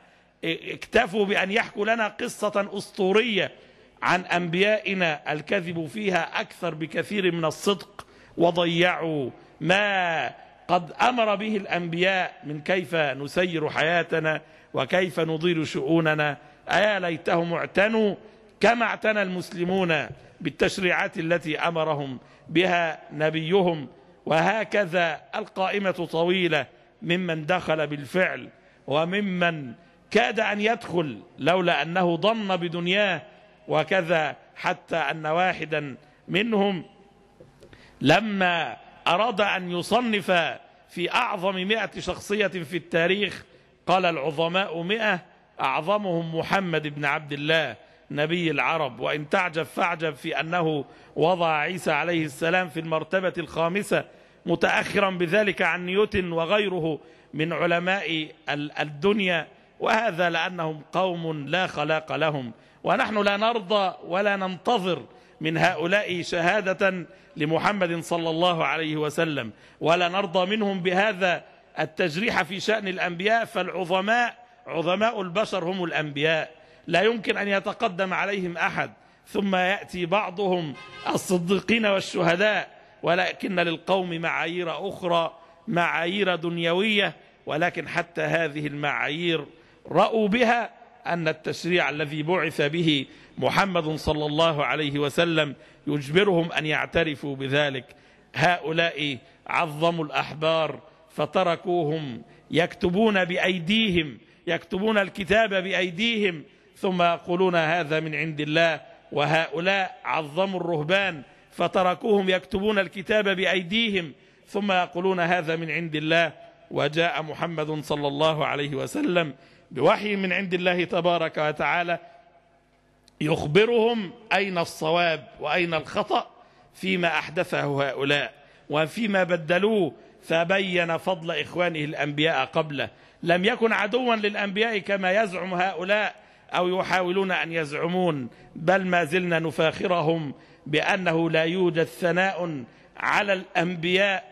A: اكتفوا بأن يحكوا لنا قصة أسطورية عن أنبيائنا الكذب فيها أكثر بكثير من الصدق وضيعوا ما قد أمر به الأنبياء من كيف نسير حياتنا وكيف نضيل شؤوننا أيا ليتهم اعتنوا كما اعتنى المسلمون بالتشريعات التي أمرهم بها نبيهم وهكذا القائمة طويلة ممن دخل بالفعل وممن كاد أن يدخل لولا أنه ضن بدنياه وكذا حتى أن واحدا منهم لما أراد أن يصنف في أعظم مئة شخصية في التاريخ قال العظماء مئة أعظمهم محمد بن عبد الله نبي العرب وإن تعجب فاعجب في أنه وضع عيسى عليه السلام في المرتبة الخامسة متأخرا بذلك عن نيوتن وغيره من علماء الدنيا وهذا لأنهم قوم لا خلاق لهم ونحن لا نرضى ولا ننتظر من هؤلاء شهادة لمحمد صلى الله عليه وسلم ولا نرضى منهم بهذا التجريح في شأن الأنبياء فالعظماء عظماء البشر هم الأنبياء لا يمكن أن يتقدم عليهم أحد ثم يأتي بعضهم الصديقين والشهداء ولكن للقوم معايير أخرى معايير دنيوية ولكن حتى هذه المعايير رأوا بها أن التشريع الذي بعث به محمد صلى الله عليه وسلم يجبرهم أن يعترفوا بذلك هؤلاء عظموا الأحبار فتركوهم يكتبون بأيديهم يكتبون الكتاب بأيديهم ثم يقولون هذا من عند الله وهؤلاء عظموا الرهبان فتركوهم يكتبون الكتاب بأيديهم ثم يقولون هذا من عند الله وجاء محمد صلى الله عليه وسلم بوحي من عند الله تبارك وتعالى يخبرهم أين الصواب وأين الخطأ فيما أحدثه هؤلاء وفيما بدلوه فبين فضل إخوانه الأنبياء قبله لم يكن عدوا للأنبياء كما يزعم هؤلاء أو يحاولون أن يزعمون بل ما زلنا نفاخرهم بأنه لا يوجد ثناء على الأنبياء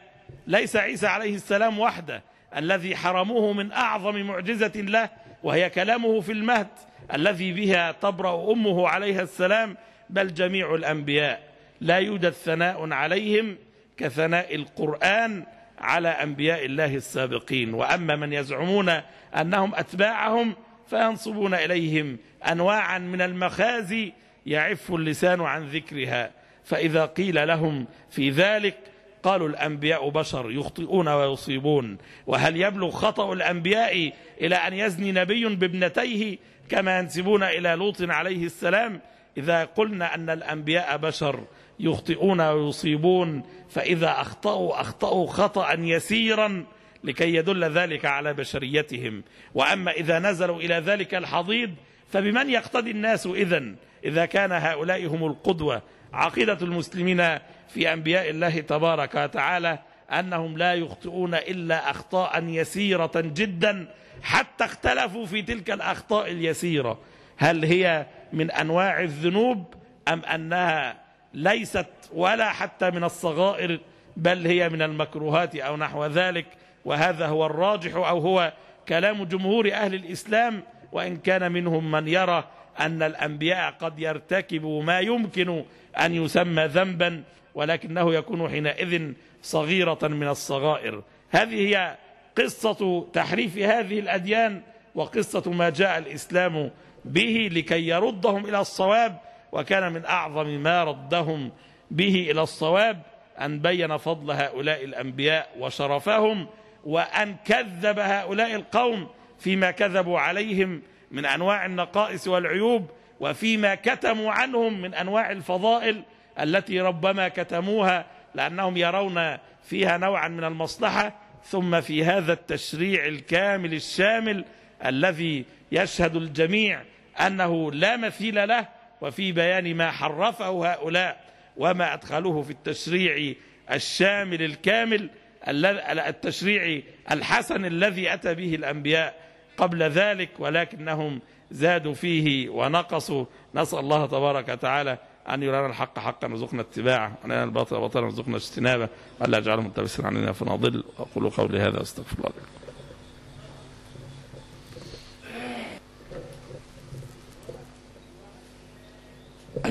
A: ليس عيسى عليه السلام وحده الذي حرموه من أعظم معجزة له وهي كلامه في المهد الذي بها تبرأ أمه عليها السلام بل جميع الأنبياء لا يوجد ثناء عليهم كثناء القرآن على أنبياء الله السابقين وأما من يزعمون أنهم أتباعهم فينصبون إليهم أنواعا من المخازي يعف اللسان عن ذكرها فإذا قيل لهم في ذلك قالوا الأنبياء بشر يخطئون ويصيبون وهل يبلغ خطأ الأنبياء إلى أن يزني نبي بابنتيه كما ينسبون إلى لوط عليه السلام إذا قلنا أن الأنبياء بشر يخطئون ويصيبون فإذا أخطأوا أخطأوا خطأ يسيرا لكي يدل ذلك على بشريتهم وأما إذا نزلوا إلى ذلك الحضيض فبمن يقتدي الناس إذا إذا كان هؤلاء هم القدوة عقيدة المسلمين في أنبياء الله تبارك وتعالى أنهم لا يخطئون إلا أخطاء يسيرة جدا حتى اختلفوا في تلك الأخطاء اليسيرة هل هي من أنواع الذنوب أم أنها ليست ولا حتى من الصغائر بل هي من المكروهات أو نحو ذلك وهذا هو الراجح أو هو كلام جمهور أهل الإسلام وإن كان منهم من يرى أن الأنبياء قد يرتكبوا ما يمكن أن يسمى ذنبا ولكنه يكون حينئذ صغيرة من الصغائر هذه هي قصة تحريف هذه الأديان وقصة ما جاء الإسلام به لكي يردهم إلى الصواب وكان من أعظم ما ردهم به إلى الصواب أن بين فضل هؤلاء الأنبياء وشرفهم وأن كذب هؤلاء القوم فيما كذبوا عليهم من أنواع النقائص والعيوب وفيما كتموا عنهم من أنواع الفضائل التي ربما كتموها لأنهم يرون فيها نوعا من المصلحة ثم في هذا التشريع الكامل الشامل الذي يشهد الجميع أنه لا مثيل له وفي بيان ما حرفه هؤلاء وما أدخلوه في التشريع الشامل الكامل التشريعي الحسن الذي أتى به الأنبياء قبل ذلك ولكنهم زادوا فيه ونقصوا نسأل الله تبارك وتعالى أن يرانا الحق حقا وارزقنا اتباعه ونرانا الباطل باطلا وارزقنا اجتنابه ألا يجعله ملتبسا علينا فنضل أقول قولي هذا واستغفر الله لكم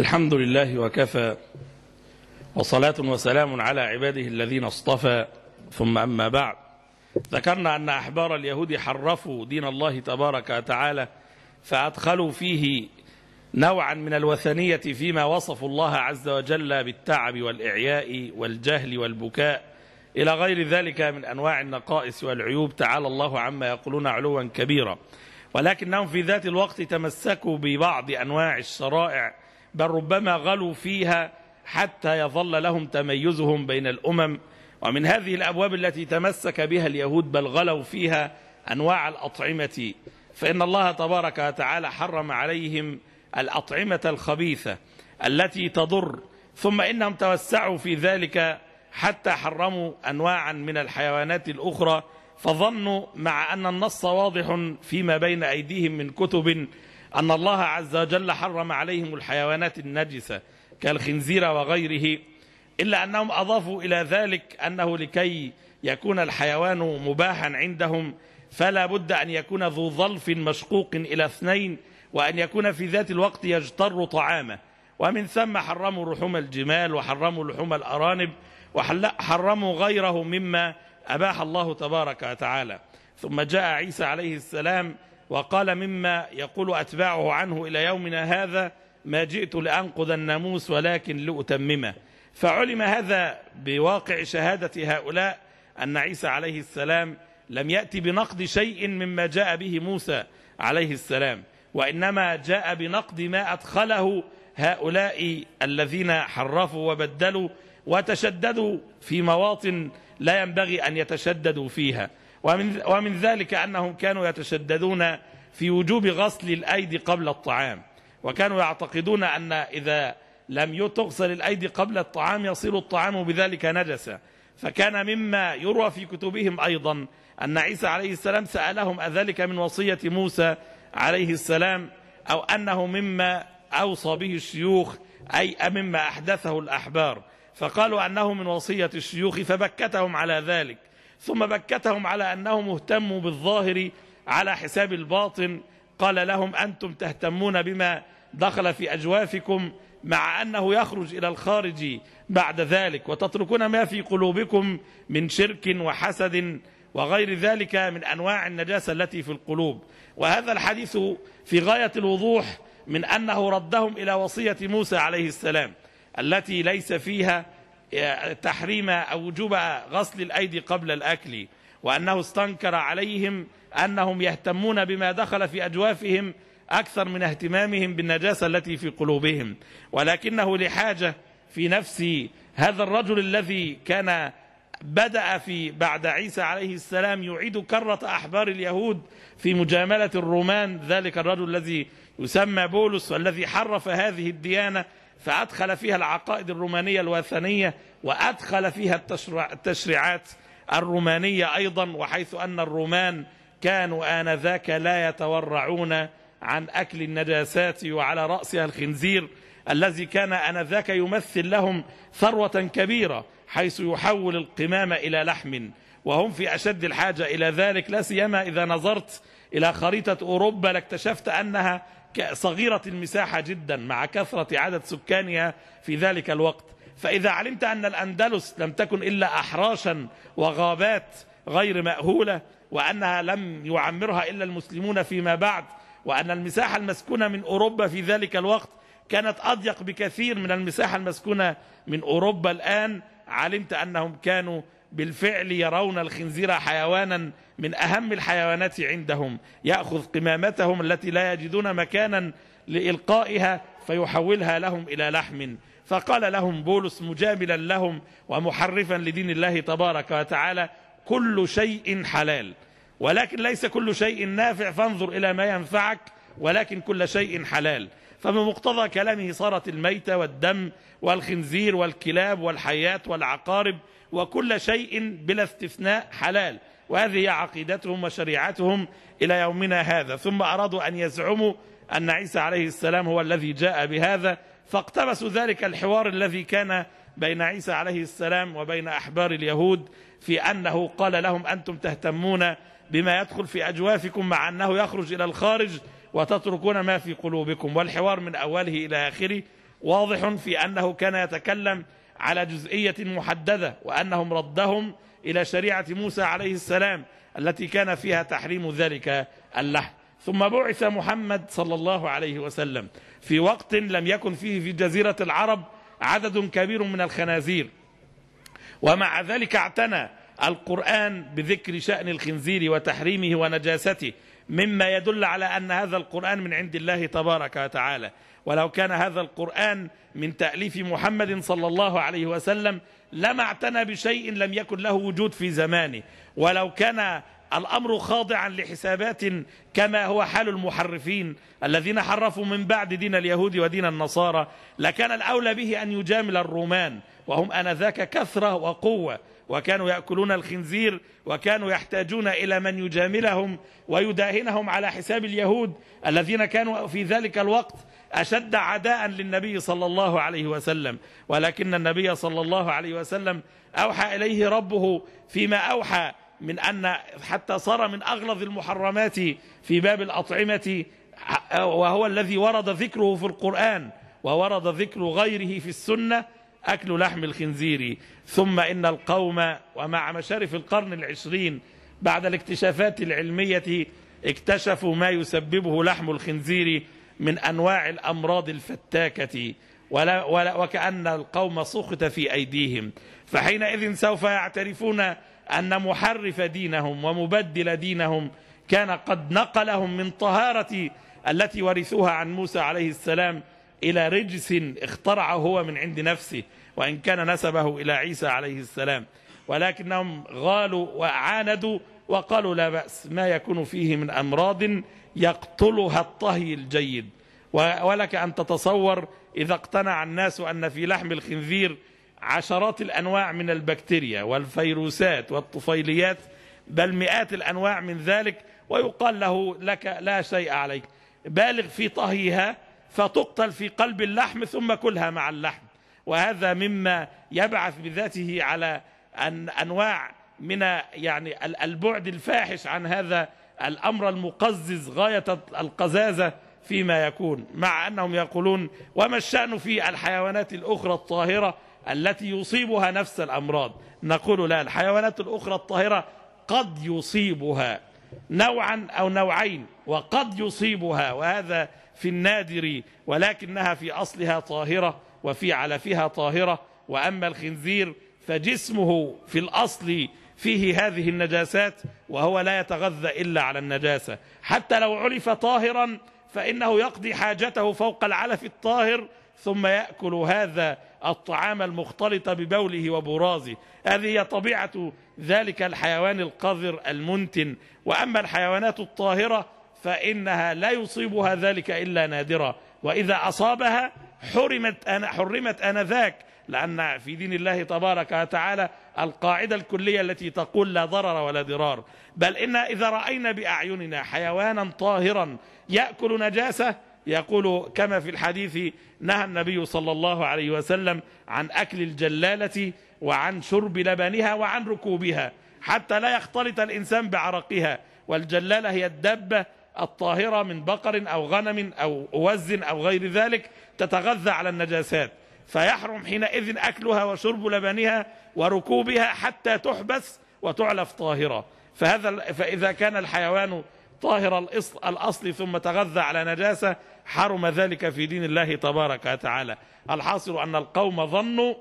A: الحمد لله وكفى وصلاة وسلام على عباده الذين اصطفى ثم أما بعد ذكرنا أن أحبار اليهود حرفوا دين الله تبارك وتعالى فأدخلوا فيه نوعا من الوثنية فيما وصفوا الله عز وجل بالتعب والإعياء والجهل والبكاء إلى غير ذلك من أنواع النقائص والعيوب تعالى الله عما يقولون علوا كبيرا ولكنهم في ذات الوقت تمسكوا ببعض أنواع الشرائع بل ربما غلوا فيها حتى يظل لهم تميزهم بين الأمم ومن هذه الأبواب التي تمسك بها اليهود بل غلوا فيها أنواع الأطعمة فإن الله تبارك وتعالى حرم عليهم الأطعمة الخبيثة التي تضر ثم إنهم توسعوا في ذلك حتى حرموا أنواعا من الحيوانات الأخرى فظنوا مع أن النص واضح فيما بين أيديهم من كتب أن الله عز وجل حرم عليهم الحيوانات النجسة كالخنزير وغيره إلا أنهم أضافوا إلى ذلك أنه لكي يكون الحيوان مباحا عندهم فلا بد أن يكون ذو ظلف مشقوق إلى اثنين وأن يكون في ذات الوقت يجتر طعامه ومن ثم حرموا لحوم الجمال وحرموا لحوم الأرانب وحرموا غيره مما أباح الله تبارك وتعالى ثم جاء عيسى عليه السلام وقال مما يقول أتباعه عنه إلى يومنا هذا ما جئت لأنقذ الناموس ولكن لأتممه فعلم هذا بواقع شهادة هؤلاء أن عيسى عليه السلام لم يأتي بنقد شيء مما جاء به موسى عليه السلام وإنما جاء بنقد ما أدخله هؤلاء الذين حرفوا وبدلوا وتشددوا في مواطن لا ينبغي أن يتشددوا فيها ومن, ومن ذلك أنهم كانوا يتشددون في وجوب غسل الأيدي قبل الطعام وكانوا يعتقدون أن إذا لم يتغسل الأيدي قبل الطعام يصير الطعام بذلك نجسا فكان مما يروى في كتبهم أيضا أن عيسى عليه السلام سألهم أذلك من وصية موسى عليه السلام أو أنه مما أوصى به الشيوخ أي مما أحدثه الأحبار فقالوا أنه من وصية الشيوخ فبكتهم على ذلك ثم بكتهم على أنهم اهتموا بالظاهر على حساب الباطن قال لهم أنتم تهتمون بما دخل في أجوافكم مع أنه يخرج إلى الخارج بعد ذلك وتتركون ما في قلوبكم من شرك وحسد وغير ذلك من أنواع النجاسة التي في القلوب وهذا الحديث في غاية الوضوح من أنه ردهم إلى وصية موسى عليه السلام التي ليس فيها آه، تحريم أو وجوب غسل الأيدي قبل الأكل وأنه استنكر عليهم أنهم يهتمون بما دخل في أجوافهم أكثر من اهتمامهم بالنجاسة التي في قلوبهم ولكنه لحاجة في نفس هذا الرجل الذي كان بدأ في بعد عيسى عليه السلام يعيد كرة أحبار اليهود في مجاملة الرومان ذلك الرجل الذي يسمى بولس والذي حرف هذه الديانة فأدخل فيها العقائد الرومانية الوثنية وأدخل فيها التشريعات الرومانية أيضا وحيث أن الرومان كانوا آنذاك لا يتورعون عن أكل النجاسات وعلى رأسها الخنزير الذي كان أنذاك يمثل لهم ثروة كبيرة حيث يحول القمام إلى لحم وهم في أشد الحاجة إلى ذلك لا سيما إذا نظرت إلى خريطة أوروبا لاكتشفت أنها صغيرة المساحة جدا مع كثرة عدد سكانها في ذلك الوقت فإذا علمت أن الأندلس لم تكن إلا أحراشا وغابات غير مأهولة وأنها لم يعمرها إلا المسلمون فيما بعد وأن المساحة المسكونة من أوروبا في ذلك الوقت كانت أضيق بكثير من المساحة المسكونة من أوروبا الآن علمت أنهم كانوا بالفعل يرون الخنزير حيوانا من أهم الحيوانات عندهم يأخذ قمامتهم التي لا يجدون مكانا لإلقائها فيحولها لهم إلى لحم فقال لهم بولس مجاملا لهم ومحرفا لدين الله تبارك وتعالى كل شيء حلال ولكن ليس كل شيء نافع فانظر إلى ما ينفعك ولكن كل شيء حلال فبمقتضى كلامه صارت الميتة والدم والخنزير والكلاب والحيات والعقارب وكل شيء بلا استثناء حلال وهذه عقيدتهم وشريعتهم إلى يومنا هذا ثم أرادوا أن يزعموا أن عيسى عليه السلام هو الذي جاء بهذا فاقتبسوا ذلك الحوار الذي كان بين عيسى عليه السلام وبين أحبار اليهود في أنه قال لهم أنتم تهتمون بما يدخل في أجوافكم مع أنه يخرج إلى الخارج وتتركون ما في قلوبكم والحوار من أوله إلى آخره واضح في أنه كان يتكلم على جزئية محددة وأنهم ردهم إلى شريعة موسى عليه السلام التي كان فيها تحريم ذلك اللحم ثم بعث محمد صلى الله عليه وسلم في وقت لم يكن فيه في جزيرة العرب عدد كبير من الخنازير ومع ذلك اعتنى القرآن بذكر شأن الخنزير وتحريمه ونجاسته مما يدل على أن هذا القرآن من عند الله تبارك وتعالى ولو كان هذا القرآن من تأليف محمد صلى الله عليه وسلم لما اعتنى بشيء لم يكن له وجود في زمانه ولو كان الأمر خاضعا لحسابات كما هو حال المحرفين الذين حرفوا من بعد دين اليهود ودين النصارى لكان الأولى به أن يجامل الرومان وهم أنذاك كثرة وقوة وكانوا يأكلون الخنزير وكانوا يحتاجون إلى من يجاملهم ويداهنهم على حساب اليهود الذين كانوا في ذلك الوقت أشد عداء للنبي صلى الله عليه وسلم ولكن النبي صلى الله عليه وسلم أوحى إليه ربه فيما أوحى من أن حتى صار من أغلظ المحرمات في باب الأطعمة وهو الذي ورد ذكره في القرآن وورد ذكر غيره في السنة أكل لحم الخنزير ثم إن القوم ومع مشارف القرن العشرين بعد الاكتشافات العلمية اكتشفوا ما يسببه لحم الخنزير من أنواع الأمراض الفتاكة ولا ولا وكأن القوم سقط في أيديهم فحينئذ سوف يعترفون أن محرف دينهم ومبدل دينهم كان قد نقلهم من طهارة التي ورثوها عن موسى عليه السلام إلى رجس اخترعه هو من عند نفسه وإن كان نسبه إلى عيسى عليه السلام ولكنهم غالوا وعاندوا وقالوا لا بأس ما يكون فيه من أمراض يقتلها الطهي الجيد ولك أن تتصور إذا اقتنع الناس أن في لحم الخنزير عشرات الأنواع من البكتيريا والفيروسات والطفيليات بل مئات الأنواع من ذلك ويقال له لك لا شيء عليك بالغ في طهيها فتقتل في قلب اللحم ثم كلها مع اللحم وهذا مما يبعث بذاته على أن أنواع من يعني البعد الفاحش عن هذا الأمر المقزز غاية القزازة فيما يكون مع أنهم يقولون وما الشأن في الحيوانات الأخرى الطاهرة التي يصيبها نفس الأمراض نقول لا الحيوانات الأخرى الطاهرة قد يصيبها نوعا أو نوعين وقد يصيبها وهذا في النادر ولكنها في أصلها طاهرة وفي علفها طاهرة وأما الخنزير فجسمه في الأصل فيه هذه النجاسات وهو لا يتغذى إلا على النجاسة حتى لو علف طاهرا فإنه يقضي حاجته فوق العلف الطاهر ثم يأكل هذا الطعام المختلط ببوله وبرازه هذه هي طبيعة ذلك الحيوان القذر المنتن وأما الحيوانات الطاهرة فإنها لا يصيبها ذلك إلا نادرة وإذا أصابها حرمت أنا حرمت أنذاك لأن في دين الله تبارك وتعالى القاعدة الكلية التي تقول لا ضرر ولا ضرار بل إن إذا رأينا بأعيننا حيوانا طاهرا يأكل نجاسة يقول كما في الحديث نهى النبي صلى الله عليه وسلم عن أكل الجلالة وعن شرب لبنها وعن ركوبها حتى لا يختلط الإنسان بعرقها والجلالة هي الدبة الطاهرة من بقر أو غنم أو وز أو غير ذلك تتغذى على النجاسات فيحرم حينئذ أكلها وشرب لبنها وركوبها حتى تحبس وتعلف طاهرة فهذا فإذا كان الحيوان طاهر الأصل, ثم تغذى على نجاسة حرم ذلك في دين الله تبارك وتعالى الحاصل أن القوم ظنوا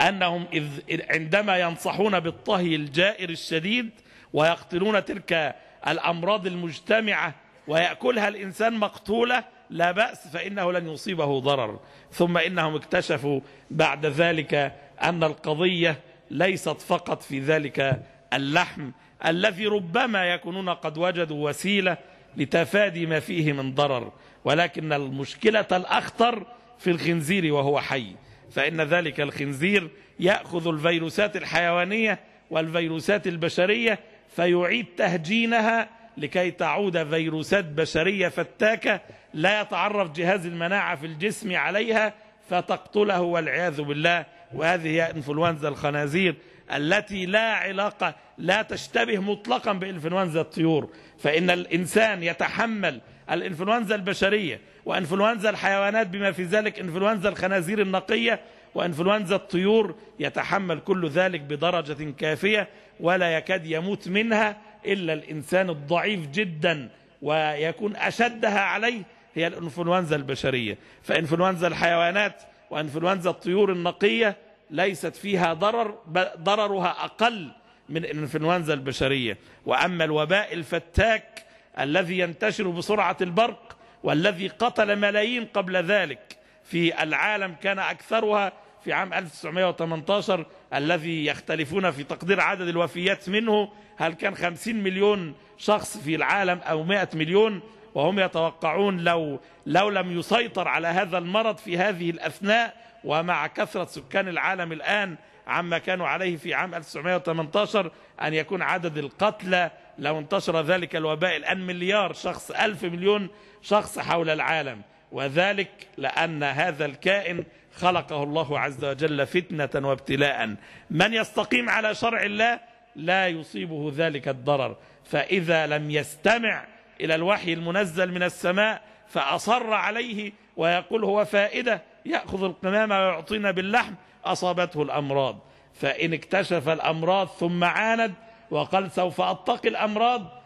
A: أنهم إذ عندما ينصحون بالطهي الجائر الشديد ويقتلون تلك الأمراض المجتمعة ويأكلها الإنسان مقتولة لا بأس فإنه لن يصيبه ضرر ثم إنهم اكتشفوا بعد ذلك أن القضية ليست فقط في ذلك اللحم الذي ربما يكونون قد وجدوا وسيلة لتفادي ما فيه من ضرر ولكن المشكلة الأخطر في الخنزير وهو حي فإن ذلك الخنزير يأخذ الفيروسات الحيوانية والفيروسات البشرية فيعيد تهجينها لكي تعود فيروسات بشرية فتاكة لا يتعرف جهاز المناعة في الجسم عليها فتقتله والعياذ بالله وهذه هي انفلونزا الخنازير التي لا علاقة لا تشتبه مطلقا بإنفلونزا الطيور فإن الإنسان يتحمل الإنفلونزا البشرية وإنفلونزا الحيوانات بما في ذلك إنفلونزا الخنازير النقية وإنفلونزا الطيور يتحمل كل ذلك بدرجة كافية ولا يكاد يموت منها إلا الإنسان الضعيف جدا ويكون أشدها عليه هي الإنفلونزا البشرية فإنفلونزا الحيوانات وإنفلونزا الطيور النقية ليست فيها ضرر ضررها أقل من الإنفلونزا البشرية وأما الوباء الفتاك الذي ينتشر بسرعة البرق والذي قتل ملايين قبل ذلك في العالم كان أكثرها في عام 1918 الذي يختلفون في تقدير عدد الوفيات منه هل كان 50 مليون شخص في العالم أو 100 مليون وهم يتوقعون لو لو لم يسيطر على هذا المرض في هذه الأثناء ومع كثرة سكان العالم الآن عما كانوا عليه في عام 1918 أن يكون عدد القتلى لو انتشر ذلك الوباء الآن مليار شخص ألف مليون شخص حول العالم وذلك لأن هذا الكائن خلقه الله عز وجل فتنة وابتلاء من يستقيم على شرع الله لا يصيبه ذلك الضرر فإذا لم يستمع إلى الوحي المنزل من السماء فأصر عليه ويقول هو فائدة يأخذ القمامة ويعطينا باللحم أصابته الأمراض فإن اكتشف الأمراض ثم عاند وقال سوف أتقي الأمراض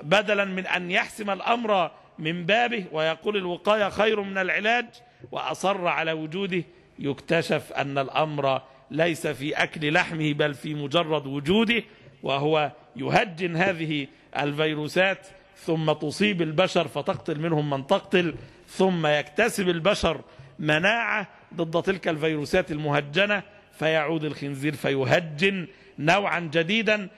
A: بدلا من أن يحسم الأمر من بابه ويقول الوقاية خير من العلاج وأصر على وجوده يكتشف أن الأمر ليس في أكل لحمه بل في مجرد وجوده وهو يهجن هذه الفيروسات ثم تصيب البشر فتقتل منهم من تقتل ثم يكتسب البشر مناعة ضد تلك الفيروسات المهجنة فيعود الخنزير فيهجن نوعا جديدا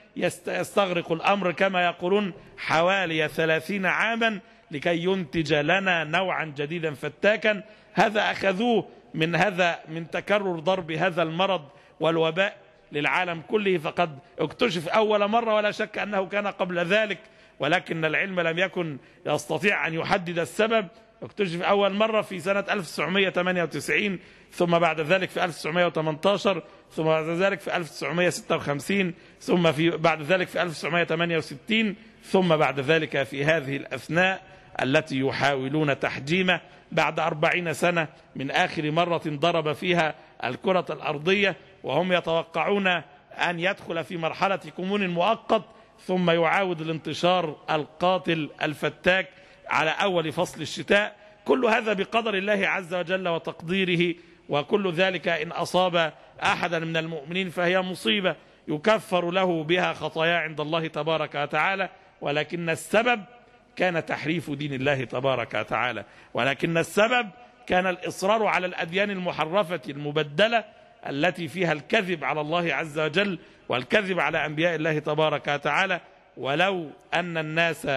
A: يستغرق الأمر كما يقولون حوالي ثلاثين عاما لكي ينتج لنا نوعا جديدا فتاكا هذا أخذوه من هذا من تكرر ضرب هذا المرض والوباء للعالم كله فقد اكتشف أول مرة ولا شك أنه كان قبل ذلك ولكن العلم لم يكن يستطيع أن يحدد السبب اكتشف أول مرة في سنة 1998 ثم بعد ذلك في 1918 ثم بعد ذلك في 1956 ثم في بعد ذلك في 1968 ثم بعد ذلك في هذه الأثناء التي يحاولون تحجيمه بعد أربعين سنة من آخر مرة ضرب فيها الكرة الأرضية وهم يتوقعون أن يدخل في مرحلة كمون مؤقت ثم يعاود الانتشار القاتل الفتاك على أول فصل الشتاء كل هذا بقدر الله عز وجل وتقديره وكل ذلك إن أصاب أحدا من المؤمنين فهي مصيبة يكفر له بها خطايا عند الله تبارك وتعالى ولكن السبب كان تحريف دين الله تبارك وتعالى ولكن السبب كان الإصرار على الأديان المحرفة المبدلة التي فيها الكذب على الله عز وجل والكذب على أنبياء الله تبارك وتعالى ولو أن الناس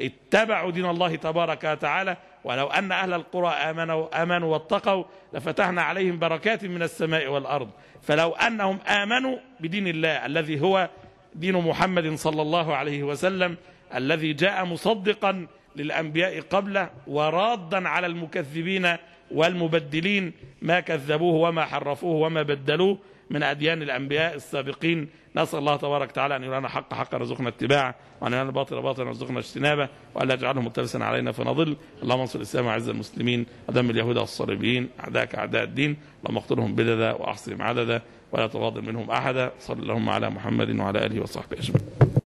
A: اتبعوا دين الله تبارك وتعالى ولو أن أهل القرى آمنوا, آمنوا واتقوا لفتحنا عليهم بركات من السماء والأرض فلو أنهم آمنوا بدين الله الذي هو دين محمد صلى الله عليه وسلم الذي جاء مصدقا للأنبياء قبله ورادا على المكذبين والمبدلين ما كذبوه وما حرفوه وما بدلوه من أديان الأنبياء السابقين نسأل الله تبارك تعالى أن يرانا حق حقا رزقنا اتباعه وأن يرانا باطل باطلا رزقنا اجتنابه وأن لا يجعله متلسا علينا فنضل اللهم انصر الإسلام وعز المسلمين ودم اليهود والصليبيين أعداءك أعداء الدين اللهم اقتلهم بددا وأحصهم عددا ولا تغاضل منهم أحدا صلى اللهم على محمد وعلى آله وصحبه أجمعين